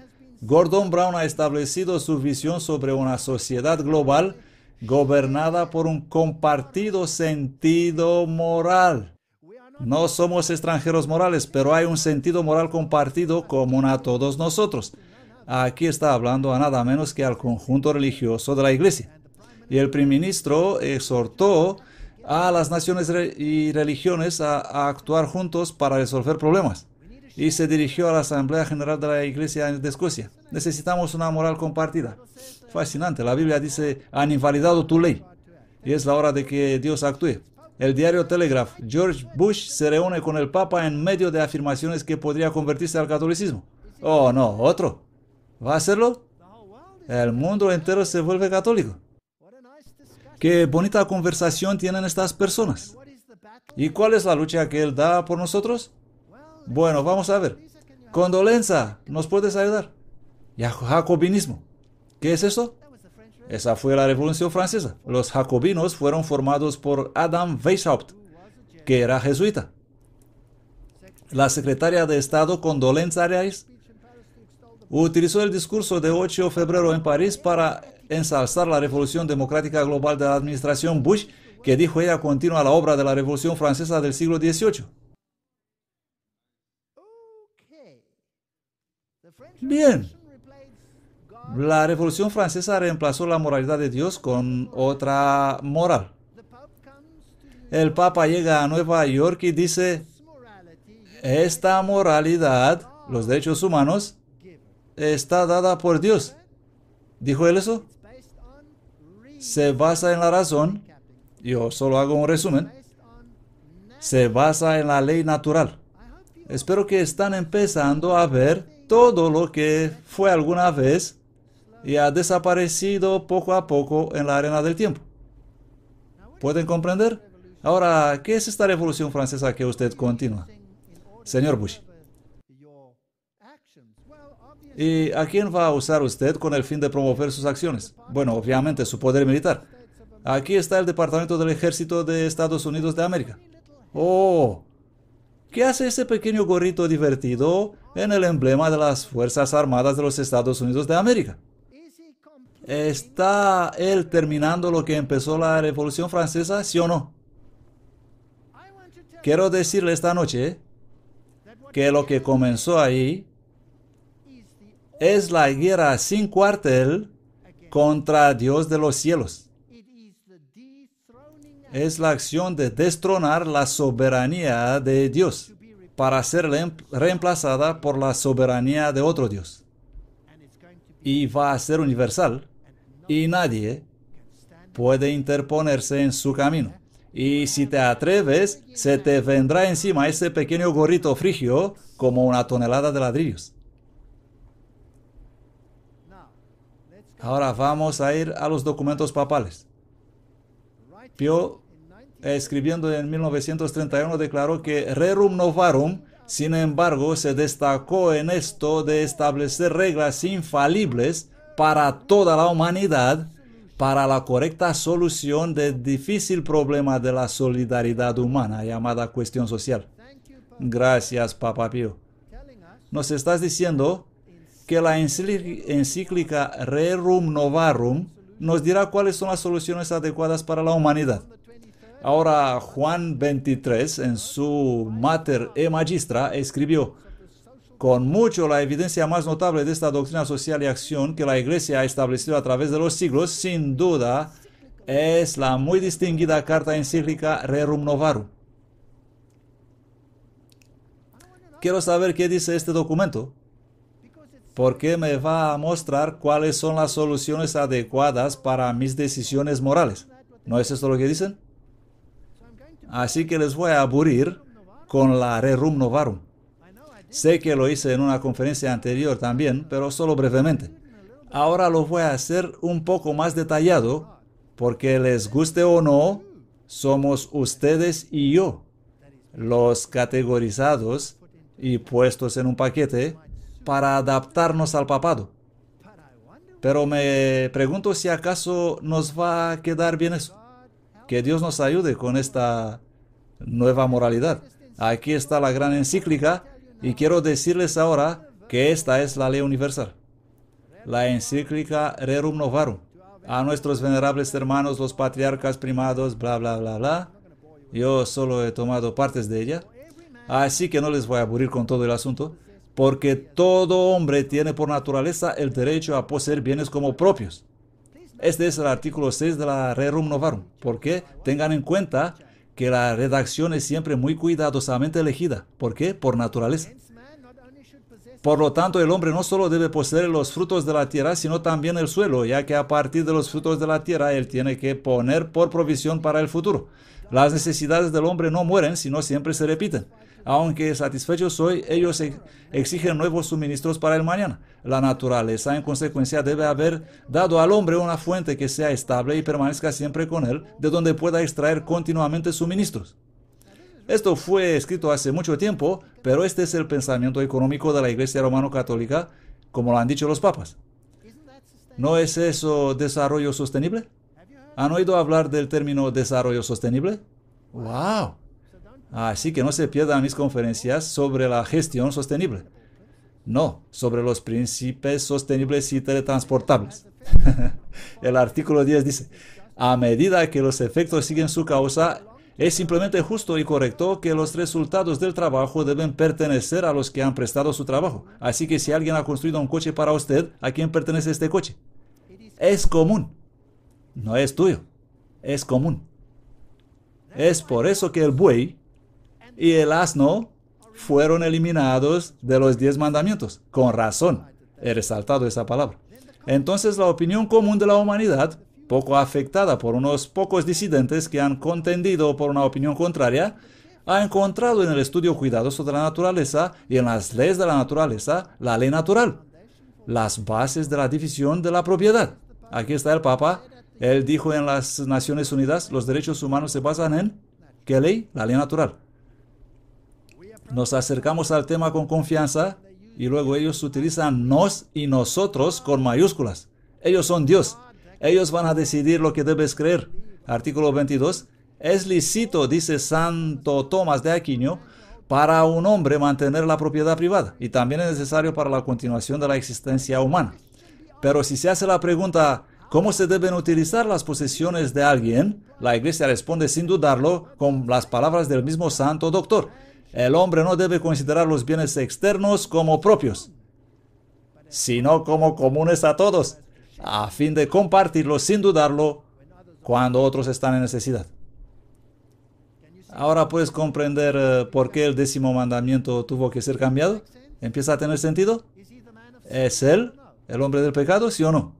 Gordon Brown ha establecido su visión sobre una sociedad global gobernada por un compartido sentido moral. No somos extranjeros morales, pero hay un sentido moral compartido común a todos nosotros. Aquí está hablando a nada menos que al conjunto religioso de la iglesia. Y el primer ministro exhortó a las naciones y religiones a, a actuar juntos para resolver problemas y se dirigió a la Asamblea General de la Iglesia de Escocia. Necesitamos una moral compartida. Fascinante, la Biblia dice, han invalidado tu ley. Y es la hora de que Dios actúe. El diario Telegraph, George Bush se reúne con el Papa en medio de afirmaciones que podría convertirse al catolicismo. Oh, no, otro va a hacerlo, el mundo entero se vuelve católico. Qué bonita conversación tienen estas personas. ¿Y cuál es la lucha que Él da por nosotros? Bueno, vamos a ver. Condolenza, ¿nos puedes ayudar? Ya jacobinismo. ¿Qué es eso? Esa fue la Revolución Francesa. Los jacobinos fueron formados por Adam Weishaupt, que era jesuita. La secretaria de Estado Condolenza Reis utilizó el discurso de 8 de febrero en París para ensalzar la revolución democrática global de la administración Bush, que dijo ella continua la obra de la revolución francesa del siglo XVIII. Bien, la revolución francesa reemplazó la moralidad de Dios con otra moral. El Papa llega a Nueva York y dice, esta moralidad, los derechos humanos, está dada por Dios. ¿Dijo él eso? Se basa en la razón. Yo solo hago un resumen. Se basa en la ley natural. Espero que están empezando a ver todo lo que fue alguna vez y ha desaparecido poco a poco en la arena del tiempo. ¿Pueden comprender? Ahora, ¿qué es esta revolución francesa que usted continúa? Señor Bush. ¿Y a quién va a usar usted con el fin de promover sus acciones? Bueno, obviamente su poder militar. Aquí está el Departamento del Ejército de Estados Unidos de América. Oh, ¿qué hace ese pequeño gorrito divertido en el emblema de las Fuerzas Armadas de los Estados Unidos de América? ¿Está él terminando lo que empezó la Revolución Francesa, sí o no? Quiero decirle esta noche que lo que comenzó ahí es la guerra sin cuartel contra Dios de los cielos. Es la acción de destronar la soberanía de Dios para ser reemplazada por la soberanía de otro Dios. Y va a ser universal y nadie puede interponerse en su camino. Y si te atreves, se te vendrá encima ese pequeño gorrito frigio como una tonelada de ladrillos. Ahora vamos a ir a los documentos papales. Pio, escribiendo en 1931, declaró que Rerum Novarum, sin embargo, se destacó en esto de establecer reglas infalibles para toda la humanidad para la correcta solución del difícil problema de la solidaridad humana llamada cuestión social. Gracias, Papa Pio. Nos estás diciendo que la encíclica Rerum Novarum nos dirá cuáles son las soluciones adecuadas para la humanidad. Ahora Juan 23 en su Mater e Magistra escribió, con mucho la evidencia más notable de esta doctrina social y acción que la Iglesia ha establecido a través de los siglos, sin duda, es la muy distinguida carta encíclica Rerum Novarum. Quiero saber qué dice este documento porque me va a mostrar cuáles son las soluciones adecuadas para mis decisiones morales. ¿No es esto lo que dicen? Así que les voy a aburrir con la Rerum Novarum. Sé que lo hice en una conferencia anterior también, pero solo brevemente. Ahora lo voy a hacer un poco más detallado, porque les guste o no, somos ustedes y yo, los categorizados y puestos en un paquete para adaptarnos al papado. Pero me pregunto si acaso nos va a quedar bien eso. Que Dios nos ayude con esta nueva moralidad. Aquí está la gran encíclica y quiero decirles ahora que esta es la ley universal. La encíclica Rerum Novarum. A nuestros venerables hermanos, los patriarcas primados, bla, bla, bla, bla. Yo solo he tomado partes de ella. Así que no les voy a aburrir con todo el asunto porque todo hombre tiene por naturaleza el derecho a poseer bienes como propios. Este es el artículo 6 de la Rerum Novarum, porque tengan en cuenta que la redacción es siempre muy cuidadosamente elegida. ¿Por qué? Por naturaleza. Por lo tanto, el hombre no solo debe poseer los frutos de la tierra, sino también el suelo, ya que a partir de los frutos de la tierra, él tiene que poner por provisión para el futuro. Las necesidades del hombre no mueren, sino siempre se repiten. Aunque satisfechos soy, ellos exigen nuevos suministros para el mañana. La naturaleza, en consecuencia, debe haber dado al hombre una fuente que sea estable y permanezca siempre con él, de donde pueda extraer continuamente suministros. Esto fue escrito hace mucho tiempo, pero este es el pensamiento económico de la Iglesia Romano-Católica, como lo han dicho los papas. ¿No es eso desarrollo sostenible? ¿Han oído hablar del término desarrollo sostenible? ¡Wow! Así que no se pierdan mis conferencias sobre la gestión sostenible. No, sobre los principios sostenibles y teletransportables. El artículo 10 dice, a medida que los efectos siguen su causa, es simplemente justo y correcto que los resultados del trabajo deben pertenecer a los que han prestado su trabajo. Así que si alguien ha construido un coche para usted, ¿a quién pertenece este coche? Es común. No es tuyo. Es común. Es por eso que el buey y el asno fueron eliminados de los diez mandamientos. Con razón, he resaltado esa palabra. Entonces la opinión común de la humanidad, poco afectada por unos pocos disidentes que han contendido por una opinión contraria, ha encontrado en el estudio cuidadoso de la naturaleza y en las leyes de la naturaleza la ley natural, las bases de la división de la propiedad. Aquí está el Papa. Él dijo en las Naciones Unidas, los derechos humanos se basan en, ¿qué ley? La ley natural. Nos acercamos al tema con confianza y luego ellos utilizan nos y nosotros con mayúsculas. Ellos son Dios. Ellos van a decidir lo que debes creer. Artículo 22. Es lícito, dice Santo Tomás de Aquino, para un hombre mantener la propiedad privada y también es necesario para la continuación de la existencia humana. Pero si se hace la pregunta, ¿cómo se deben utilizar las posesiones de alguien? La iglesia responde sin dudarlo con las palabras del mismo santo doctor. El hombre no debe considerar los bienes externos como propios, sino como comunes a todos, a fin de compartirlos sin dudarlo cuando otros están en necesidad. Ahora puedes comprender eh, por qué el décimo mandamiento tuvo que ser cambiado. ¿Empieza a tener sentido? ¿Es él el hombre del pecado, sí o no?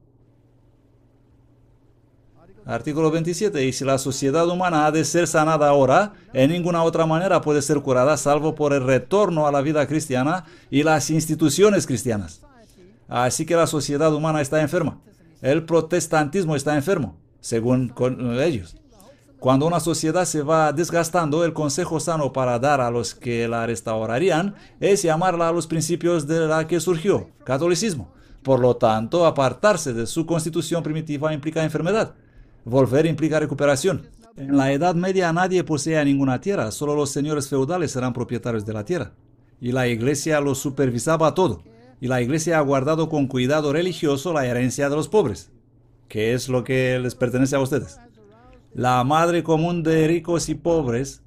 Artículo 27. Y si la sociedad humana ha de ser sanada ahora, en ninguna otra manera puede ser curada salvo por el retorno a la vida cristiana y las instituciones cristianas. Así que la sociedad humana está enferma. El protestantismo está enfermo, según ellos. Cuando una sociedad se va desgastando, el consejo sano para dar a los que la restaurarían es llamarla a los principios de la que surgió, catolicismo. Por lo tanto, apartarse de su constitución primitiva implica enfermedad. Volver implica recuperación. En la Edad Media nadie poseía ninguna tierra, solo los señores feudales eran propietarios de la tierra. Y la iglesia lo supervisaba todo. Y la iglesia ha guardado con cuidado religioso la herencia de los pobres, que es lo que les pertenece a ustedes. La madre común de ricos y pobres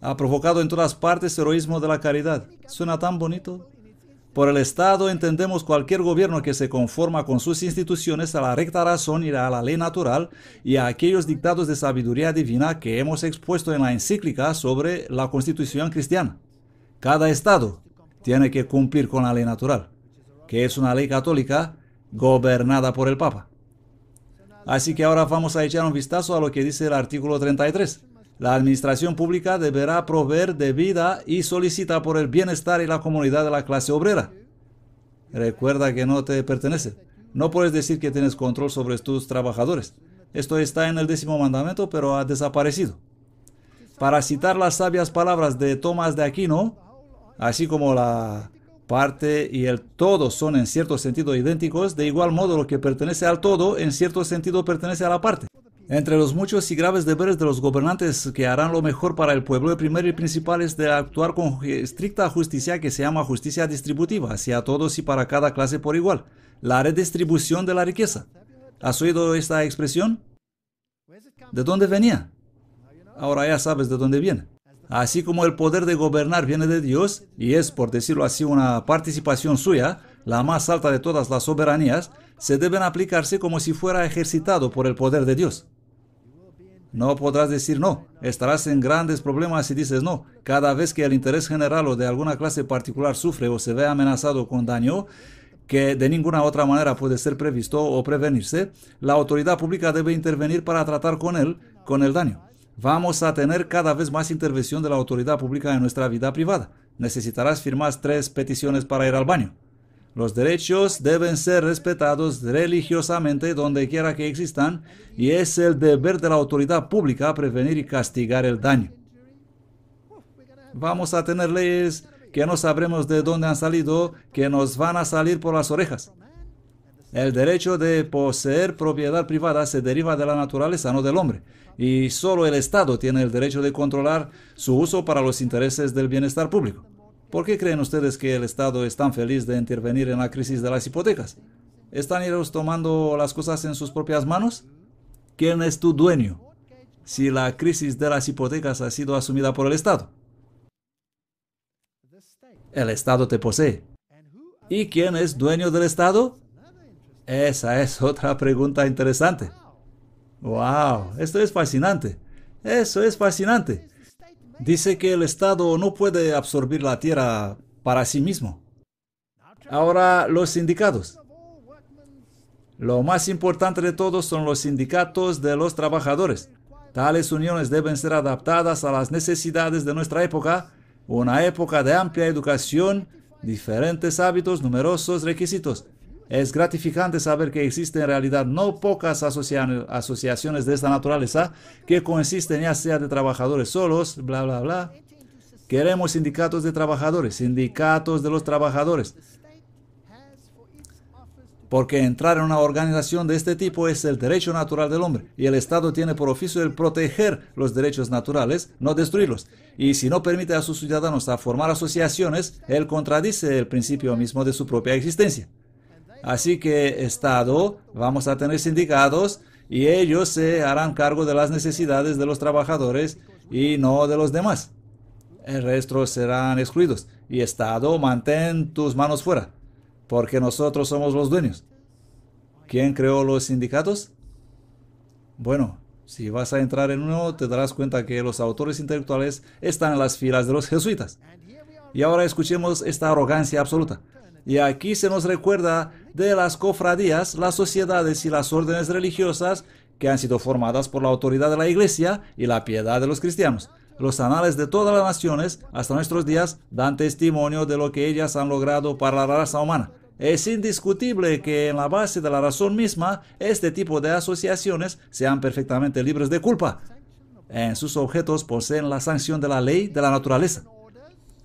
ha provocado en todas partes heroísmo de la caridad. Suena tan bonito. Por el Estado entendemos cualquier gobierno que se conforma con sus instituciones a la recta razón y a la ley natural y a aquellos dictados de sabiduría divina que hemos expuesto en la encíclica sobre la constitución cristiana. Cada Estado tiene que cumplir con la ley natural, que es una ley católica gobernada por el Papa. Así que ahora vamos a echar un vistazo a lo que dice el artículo 33. La administración pública deberá proveer de vida y solicita por el bienestar y la comunidad de la clase obrera. Recuerda que no te pertenece. No puedes decir que tienes control sobre tus trabajadores. Esto está en el décimo mandamiento, pero ha desaparecido. Para citar las sabias palabras de Tomás de Aquino, así como la parte y el todo son en cierto sentido idénticos, de igual modo lo que pertenece al todo en cierto sentido pertenece a la parte. Entre los muchos y graves deberes de los gobernantes que harán lo mejor para el pueblo, el primero y principal es de actuar con estricta justicia que se llama justicia distributiva, hacia todos y para cada clase por igual, la redistribución de la riqueza. ¿Has oído esta expresión? ¿De dónde venía? Ahora ya sabes de dónde viene. Así como el poder de gobernar viene de Dios y es, por decirlo así, una participación suya, la más alta de todas las soberanías, se deben aplicarse como si fuera ejercitado por el poder de Dios. No podrás decir no. Estarás en grandes problemas si dices no. Cada vez que el interés general o de alguna clase particular sufre o se ve amenazado con daño, que de ninguna otra manera puede ser previsto o prevenirse, la autoridad pública debe intervenir para tratar con él, con el daño. Vamos a tener cada vez más intervención de la autoridad pública en nuestra vida privada. Necesitarás firmar tres peticiones para ir al baño. Los derechos deben ser respetados religiosamente donde quiera que existan y es el deber de la autoridad pública prevenir y castigar el daño. Vamos a tener leyes que no sabremos de dónde han salido, que nos van a salir por las orejas. El derecho de poseer propiedad privada se deriva de la naturaleza, no del hombre, y solo el Estado tiene el derecho de controlar su uso para los intereses del bienestar público. ¿Por qué creen ustedes que el Estado es tan feliz de intervenir en la crisis de las hipotecas? ¿Están ellos tomando las cosas en sus propias manos? ¿Quién es tu dueño? Si la crisis de las hipotecas ha sido asumida por el Estado. El Estado te posee. ¿Y quién es dueño del Estado? Esa es otra pregunta interesante. ¡Wow! Esto es fascinante. Eso es fascinante dice que el Estado no puede absorber la tierra para sí mismo. Ahora los sindicatos. Lo más importante de todos son los sindicatos de los trabajadores. Tales uniones deben ser adaptadas a las necesidades de nuestra época, una época de amplia educación, diferentes hábitos, numerosos requisitos. Es gratificante saber que existen en realidad no pocas asociaciones de esta naturaleza que consisten ya sea de trabajadores solos, bla, bla, bla. Queremos sindicatos de trabajadores, sindicatos de los trabajadores. Porque entrar en una organización de este tipo es el derecho natural del hombre y el Estado tiene por oficio el proteger los derechos naturales, no destruirlos. Y si no permite a sus ciudadanos formar asociaciones, él contradice el principio mismo de su propia existencia. Así que Estado, vamos a tener sindicatos y ellos se harán cargo de las necesidades de los trabajadores y no de los demás. El resto serán excluidos. Y Estado, mantén tus manos fuera, porque nosotros somos los dueños. ¿Quién creó los sindicatos? Bueno, si vas a entrar en uno, te darás cuenta que los autores intelectuales están en las filas de los jesuitas. Y ahora escuchemos esta arrogancia absoluta. Y aquí se nos recuerda de las cofradías, las sociedades y las órdenes religiosas que han sido formadas por la autoridad de la Iglesia y la piedad de los cristianos. Los anales de todas las naciones hasta nuestros días dan testimonio de lo que ellas han logrado para la raza humana. Es indiscutible que en la base de la razón misma, este tipo de asociaciones sean perfectamente libres de culpa. En sus objetos poseen la sanción de la ley de la naturaleza.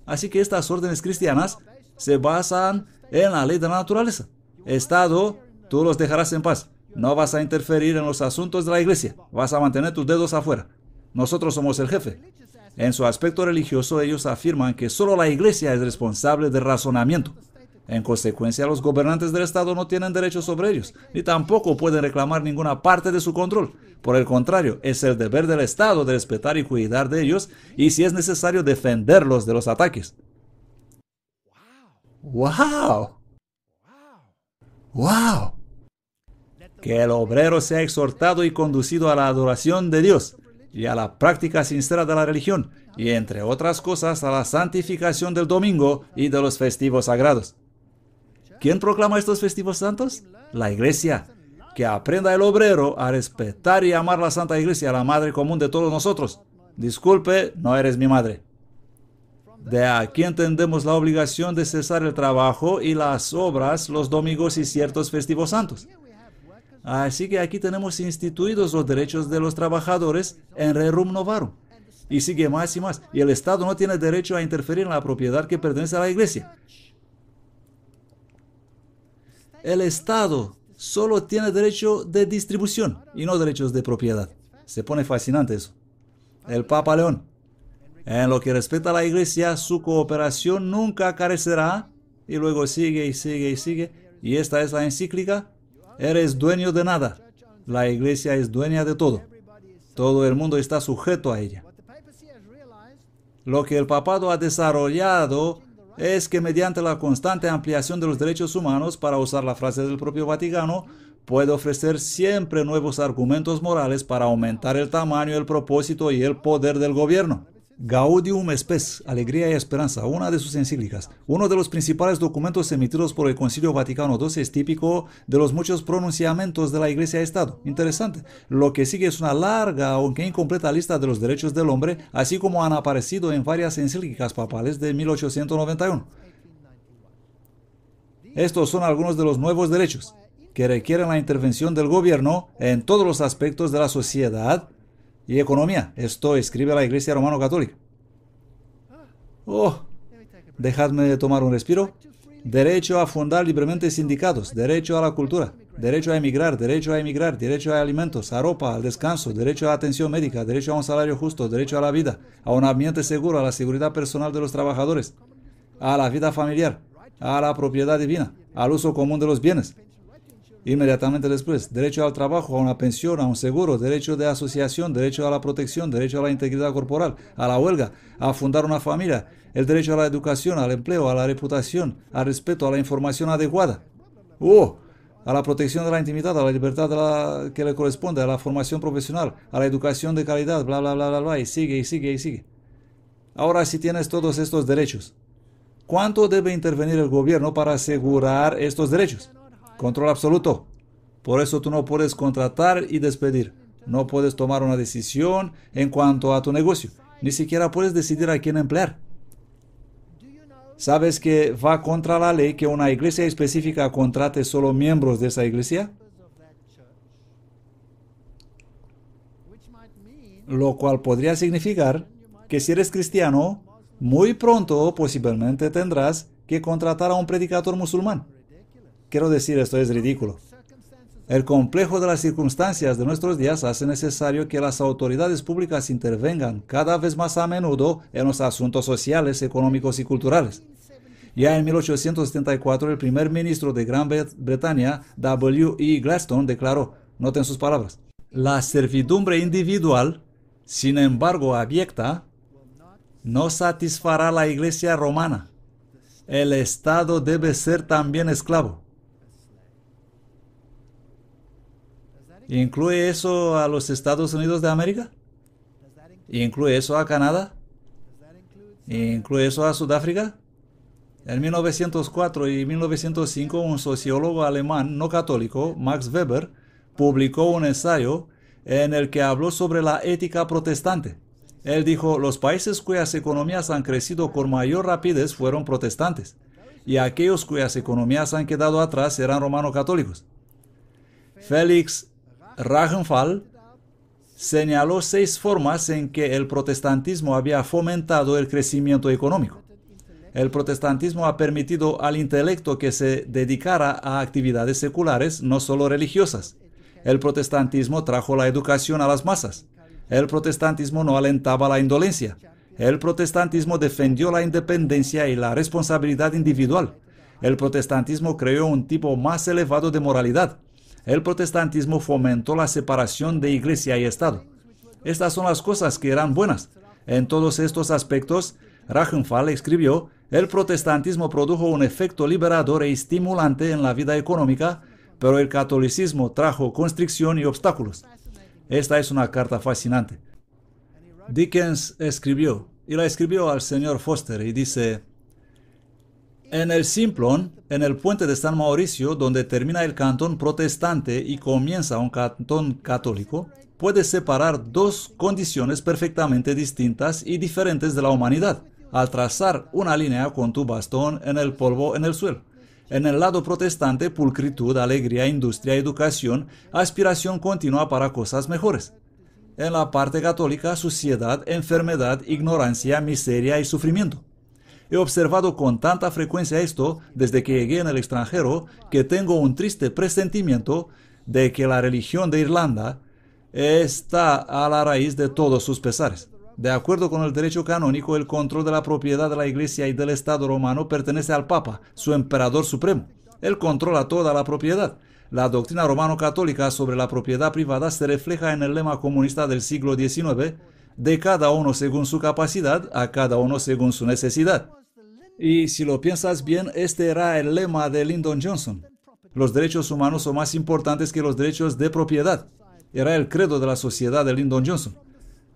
Así que estas órdenes cristianas se basan en la ley de la naturaleza. Estado, tú los dejarás en paz. No vas a interferir en los asuntos de la iglesia. Vas a mantener tus dedos afuera. Nosotros somos el jefe. En su aspecto religioso, ellos afirman que solo la iglesia es responsable del razonamiento. En consecuencia, los gobernantes del Estado no tienen derechos sobre ellos, ni tampoco pueden reclamar ninguna parte de su control. Por el contrario, es el deber del Estado de respetar y cuidar de ellos y, si es necesario, defenderlos de los ataques. ¡Wow! ¡Wow! Que el obrero sea exhortado y conducido a la adoración de Dios y a la práctica sincera de la religión, y entre otras cosas a la santificación del domingo y de los festivos sagrados. ¿Quién proclama estos festivos santos? La iglesia. Que aprenda el obrero a respetar y amar la Santa Iglesia, la madre común de todos nosotros. Disculpe, no eres mi madre. De aquí entendemos la obligación de cesar el trabajo y las obras los domingos y ciertos festivos santos. Así que aquí tenemos instituidos los derechos de los trabajadores en Rerum Novarum. Y sigue más y más. Y el Estado no tiene derecho a interferir en la propiedad que pertenece a la iglesia. El Estado solo tiene derecho de distribución y no derechos de propiedad. Se pone fascinante eso. El Papa León en lo que respecta a la iglesia, su cooperación nunca carecerá. Y luego sigue y sigue y sigue. Y esta es la encíclica. Eres dueño de nada. La iglesia es dueña de todo. Todo el mundo está sujeto a ella. Lo que el papado ha desarrollado es que mediante la constante ampliación de los derechos humanos, para usar la frase del propio Vaticano, puede ofrecer siempre nuevos argumentos morales para aumentar el tamaño, el propósito y el poder del gobierno. Gaudium Spes, Alegría y Esperanza, una de sus encíclicas. Uno de los principales documentos emitidos por el Concilio Vaticano II es típico de los muchos pronunciamientos de la Iglesia-Estado. Interesante. Lo que sigue es una larga, aunque incompleta lista de los derechos del hombre, así como han aparecido en varias encíclicas papales de 1891. Estos son algunos de los nuevos derechos que requieren la intervención del gobierno en todos los aspectos de la sociedad y economía. Esto escribe la Iglesia Romano Católica. Oh, dejadme tomar un respiro. Derecho a fundar libremente sindicatos, derecho a la cultura, derecho a emigrar, derecho a emigrar, derecho a alimentos, a ropa, al descanso, derecho a atención médica, derecho a un salario justo, derecho a la vida, a un ambiente seguro, a la seguridad personal de los trabajadores, a la vida familiar, a la propiedad divina, al uso común de los bienes, inmediatamente después. Derecho al trabajo, a una pensión, a un seguro, derecho de asociación, derecho a la protección, derecho a la integridad corporal, a la huelga, a fundar una familia, el derecho a la educación, al empleo, a la reputación, al respeto, a la información adecuada. ¡Oh! a la protección de la intimidad, a la libertad que le corresponde, a la formación profesional, a la educación de calidad, bla, bla, bla, bla, bla, y sigue, y sigue, y sigue. Ahora si tienes todos estos derechos, ¿cuánto debe intervenir el gobierno para asegurar estos derechos? Control absoluto. Por eso tú no puedes contratar y despedir. No puedes tomar una decisión en cuanto a tu negocio. Ni siquiera puedes decidir a quién emplear. ¿Sabes que va contra la ley que una iglesia específica contrate solo miembros de esa iglesia? Lo cual podría significar que si eres cristiano, muy pronto posiblemente tendrás que contratar a un predicador musulmán Quiero decir, esto es ridículo. El complejo de las circunstancias de nuestros días hace necesario que las autoridades públicas intervengan cada vez más a menudo en los asuntos sociales, económicos y culturales. Ya en 1874, el primer ministro de Gran Bretaña, W. E. Gladstone, declaró, noten sus palabras, la servidumbre individual, sin embargo abyecta, no satisfará la iglesia romana. El Estado debe ser también esclavo. ¿Incluye eso a los Estados Unidos de América? ¿Incluye eso a Canadá? ¿Incluye eso a Sudáfrica? En 1904 y 1905 un sociólogo alemán no católico, Max Weber, publicó un ensayo en el que habló sobre la ética protestante. Él dijo, los países cuyas economías han crecido con mayor rapidez fueron protestantes, y aquellos cuyas economías han quedado atrás eran romano-católicos. Félix Ragenfall señaló seis formas en que el protestantismo había fomentado el crecimiento económico. El protestantismo ha permitido al intelecto que se dedicara a actividades seculares, no solo religiosas. El protestantismo trajo la educación a las masas. El protestantismo no alentaba la indolencia. El protestantismo defendió la independencia y la responsabilidad individual. El protestantismo creó un tipo más elevado de moralidad. El protestantismo fomentó la separación de iglesia y Estado. Estas son las cosas que eran buenas. En todos estos aspectos, Rachenfall escribió, el protestantismo produjo un efecto liberador e estimulante en la vida económica, pero el catolicismo trajo constricción y obstáculos. Esta es una carta fascinante. Dickens escribió, y la escribió al señor Foster, y dice, en el Simplon, en el puente de San Mauricio, donde termina el cantón protestante y comienza un cantón católico, puede separar dos condiciones perfectamente distintas y diferentes de la humanidad, al trazar una línea con tu bastón en el polvo en el suelo. En el lado protestante, pulcritud, alegría, industria, educación, aspiración continua para cosas mejores. En la parte católica, suciedad, enfermedad, ignorancia, miseria y sufrimiento. He observado con tanta frecuencia esto desde que llegué en el extranjero que tengo un triste presentimiento de que la religión de Irlanda está a la raíz de todos sus pesares. De acuerdo con el derecho canónico, el control de la propiedad de la Iglesia y del Estado romano pertenece al Papa, su emperador supremo. Él controla toda la propiedad. La doctrina romano-católica sobre la propiedad privada se refleja en el lema comunista del siglo XIX, de cada uno según su capacidad, a cada uno según su necesidad. Y si lo piensas bien, este era el lema de Lyndon Johnson. Los derechos humanos son más importantes que los derechos de propiedad. Era el credo de la sociedad de Lyndon Johnson.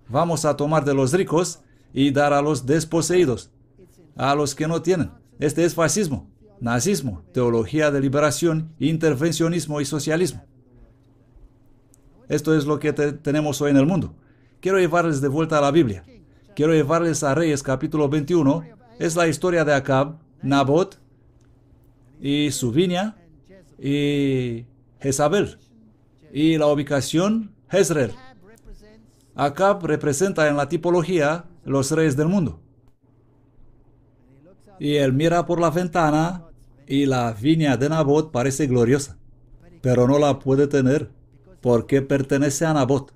Vamos a tomar de los ricos y dar a los desposeídos, a los que no tienen. Este es fascismo, nazismo, teología de liberación, intervencionismo y socialismo. Esto es lo que tenemos hoy en el mundo. Quiero llevarles de vuelta a la Biblia. Quiero llevarles a Reyes capítulo 21. Es la historia de Acab, Nabot y su viña y Jezabel y la ubicación Jezreel. Acab representa en la tipología los reyes del mundo. Y él mira por la ventana y la viña de Nabot parece gloriosa, pero no la puede tener porque pertenece a Nabot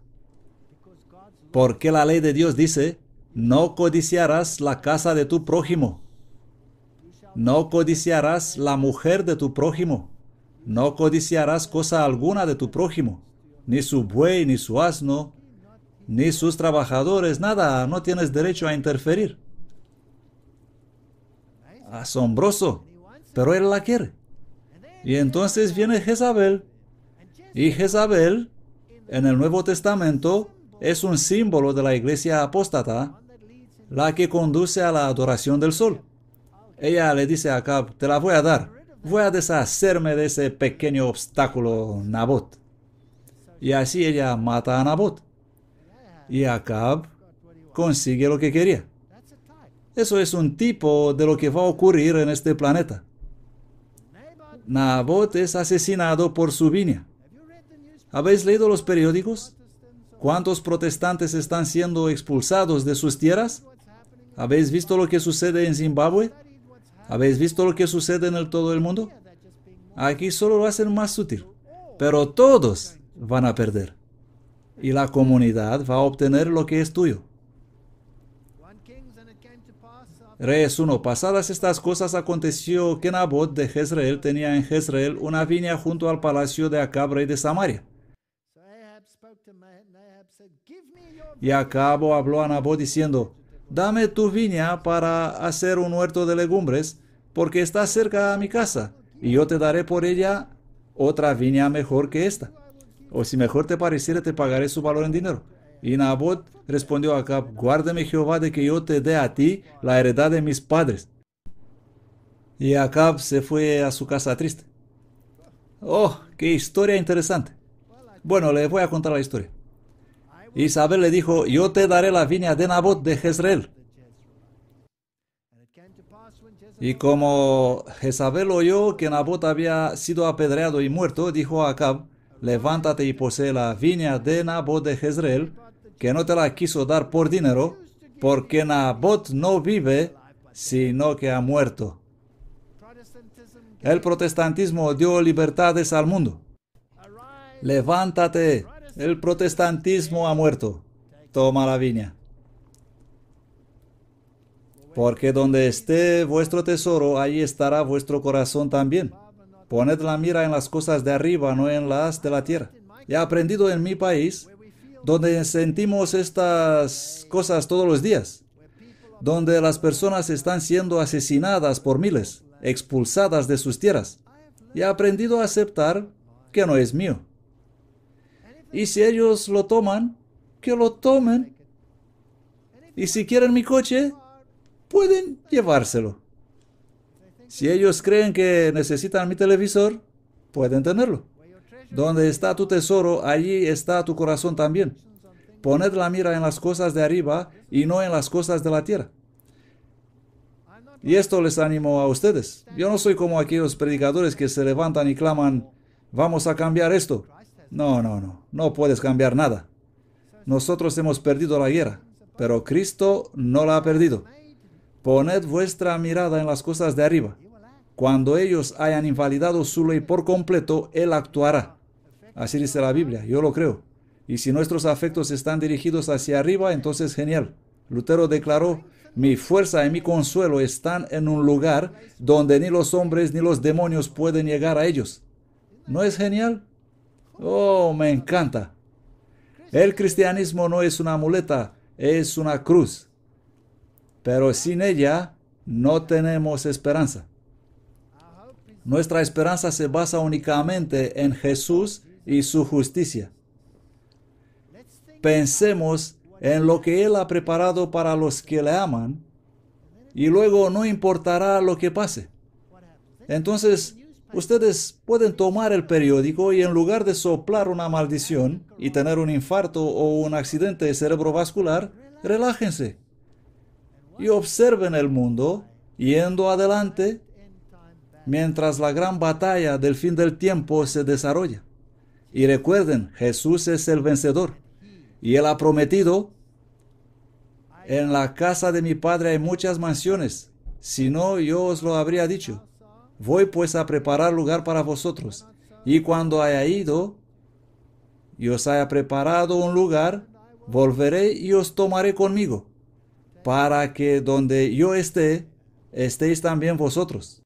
porque la ley de Dios dice, no codiciarás la casa de tu prójimo, no codiciarás la mujer de tu prójimo, no codiciarás cosa alguna de tu prójimo, ni su buey, ni su asno, ni sus trabajadores, nada, no tienes derecho a interferir. Asombroso, pero él la quiere. Y entonces viene Jezabel, y Jezabel en el Nuevo Testamento es un símbolo de la iglesia apóstata, la que conduce a la adoración del sol. Ella le dice a Acab, te la voy a dar, voy a deshacerme de ese pequeño obstáculo, Nabot. Y así ella mata a Nabot. Y Acab consigue lo que quería. Eso es un tipo de lo que va a ocurrir en este planeta. Nabot es asesinado por su viña. ¿Habéis leído los periódicos? ¿Cuántos protestantes están siendo expulsados de sus tierras? ¿Habéis visto lo que sucede en Zimbabue? ¿Habéis visto lo que sucede en el todo el mundo? Aquí solo lo hacen más sutil, pero todos van a perder y la comunidad va a obtener lo que es tuyo. Reyes 1. Pasadas estas cosas aconteció que Nabot de Jezreel tenía en Jezreel una viña junto al palacio de Acab, y de Samaria. Y Acabo habló a Nabot diciendo, dame tu viña para hacer un huerto de legumbres, porque está cerca a mi casa, y yo te daré por ella otra viña mejor que esta. O si mejor te pareciera, te pagaré su valor en dinero. Y Nabot respondió a Acab, Guárdeme Jehová de que yo te dé a ti la heredad de mis padres. Y Acab se fue a su casa triste. Oh, qué historia interesante. Bueno, le voy a contar la historia. Isabel le dijo, yo te daré la viña de Nabot de Jezreel. Y como Jezabel oyó que Nabot había sido apedreado y muerto, dijo a Acab, levántate y posee la viña de Nabot de Jezreel, que no te la quiso dar por dinero, porque Nabot no vive, sino que ha muerto. El protestantismo dio libertades al mundo. Levántate, el protestantismo ha muerto. Toma la viña. Porque donde esté vuestro tesoro, ahí estará vuestro corazón también. Poned la mira en las cosas de arriba, no en las de la tierra. He aprendido en mi país, donde sentimos estas cosas todos los días, donde las personas están siendo asesinadas por miles, expulsadas de sus tierras. He aprendido a aceptar que no es mío y si ellos lo toman, que lo tomen. Y si quieren mi coche, pueden llevárselo. Si ellos creen que necesitan mi televisor, pueden tenerlo. Donde está tu tesoro, allí está tu corazón también. Poned la mira en las cosas de arriba y no en las cosas de la tierra. Y esto les animo a ustedes. Yo no soy como aquellos predicadores que se levantan y claman, vamos a cambiar esto. No, no, no, no puedes cambiar nada. Nosotros hemos perdido la guerra, pero Cristo no la ha perdido. Poned vuestra mirada en las cosas de arriba. Cuando ellos hayan invalidado su ley por completo, Él actuará. Así dice la Biblia, yo lo creo. Y si nuestros afectos están dirigidos hacia arriba, entonces genial. Lutero declaró, mi fuerza y mi consuelo están en un lugar donde ni los hombres ni los demonios pueden llegar a ellos. ¿No es genial? Oh, me encanta. El cristianismo no es una muleta, es una cruz. Pero sin ella no tenemos esperanza. Nuestra esperanza se basa únicamente en Jesús y su justicia. Pensemos en lo que Él ha preparado para los que le aman y luego no importará lo que pase. Entonces, Ustedes pueden tomar el periódico y en lugar de soplar una maldición y tener un infarto o un accidente cerebrovascular, relájense y observen el mundo yendo adelante mientras la gran batalla del fin del tiempo se desarrolla. Y recuerden, Jesús es el vencedor y Él ha prometido, en la casa de mi Padre hay muchas mansiones, si no yo os lo habría dicho Voy pues a preparar lugar para vosotros. Y cuando haya ido y os haya preparado un lugar, volveré y os tomaré conmigo, para que donde yo esté, estéis también vosotros.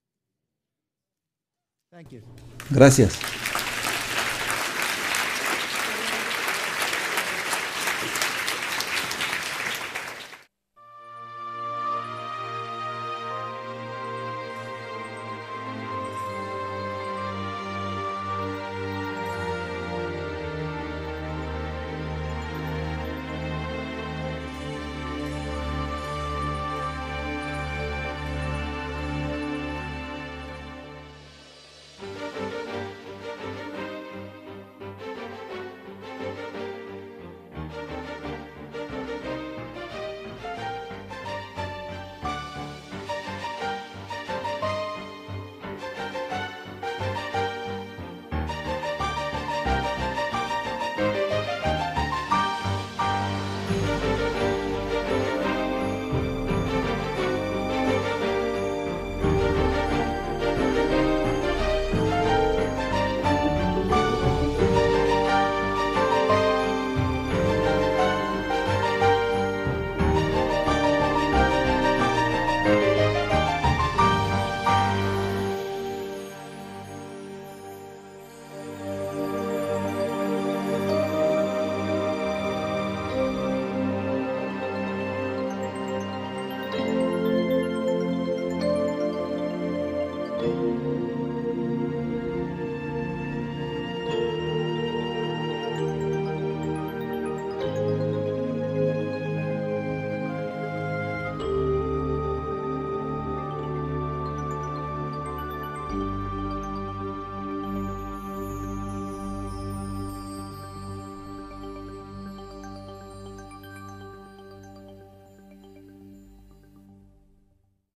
Gracias.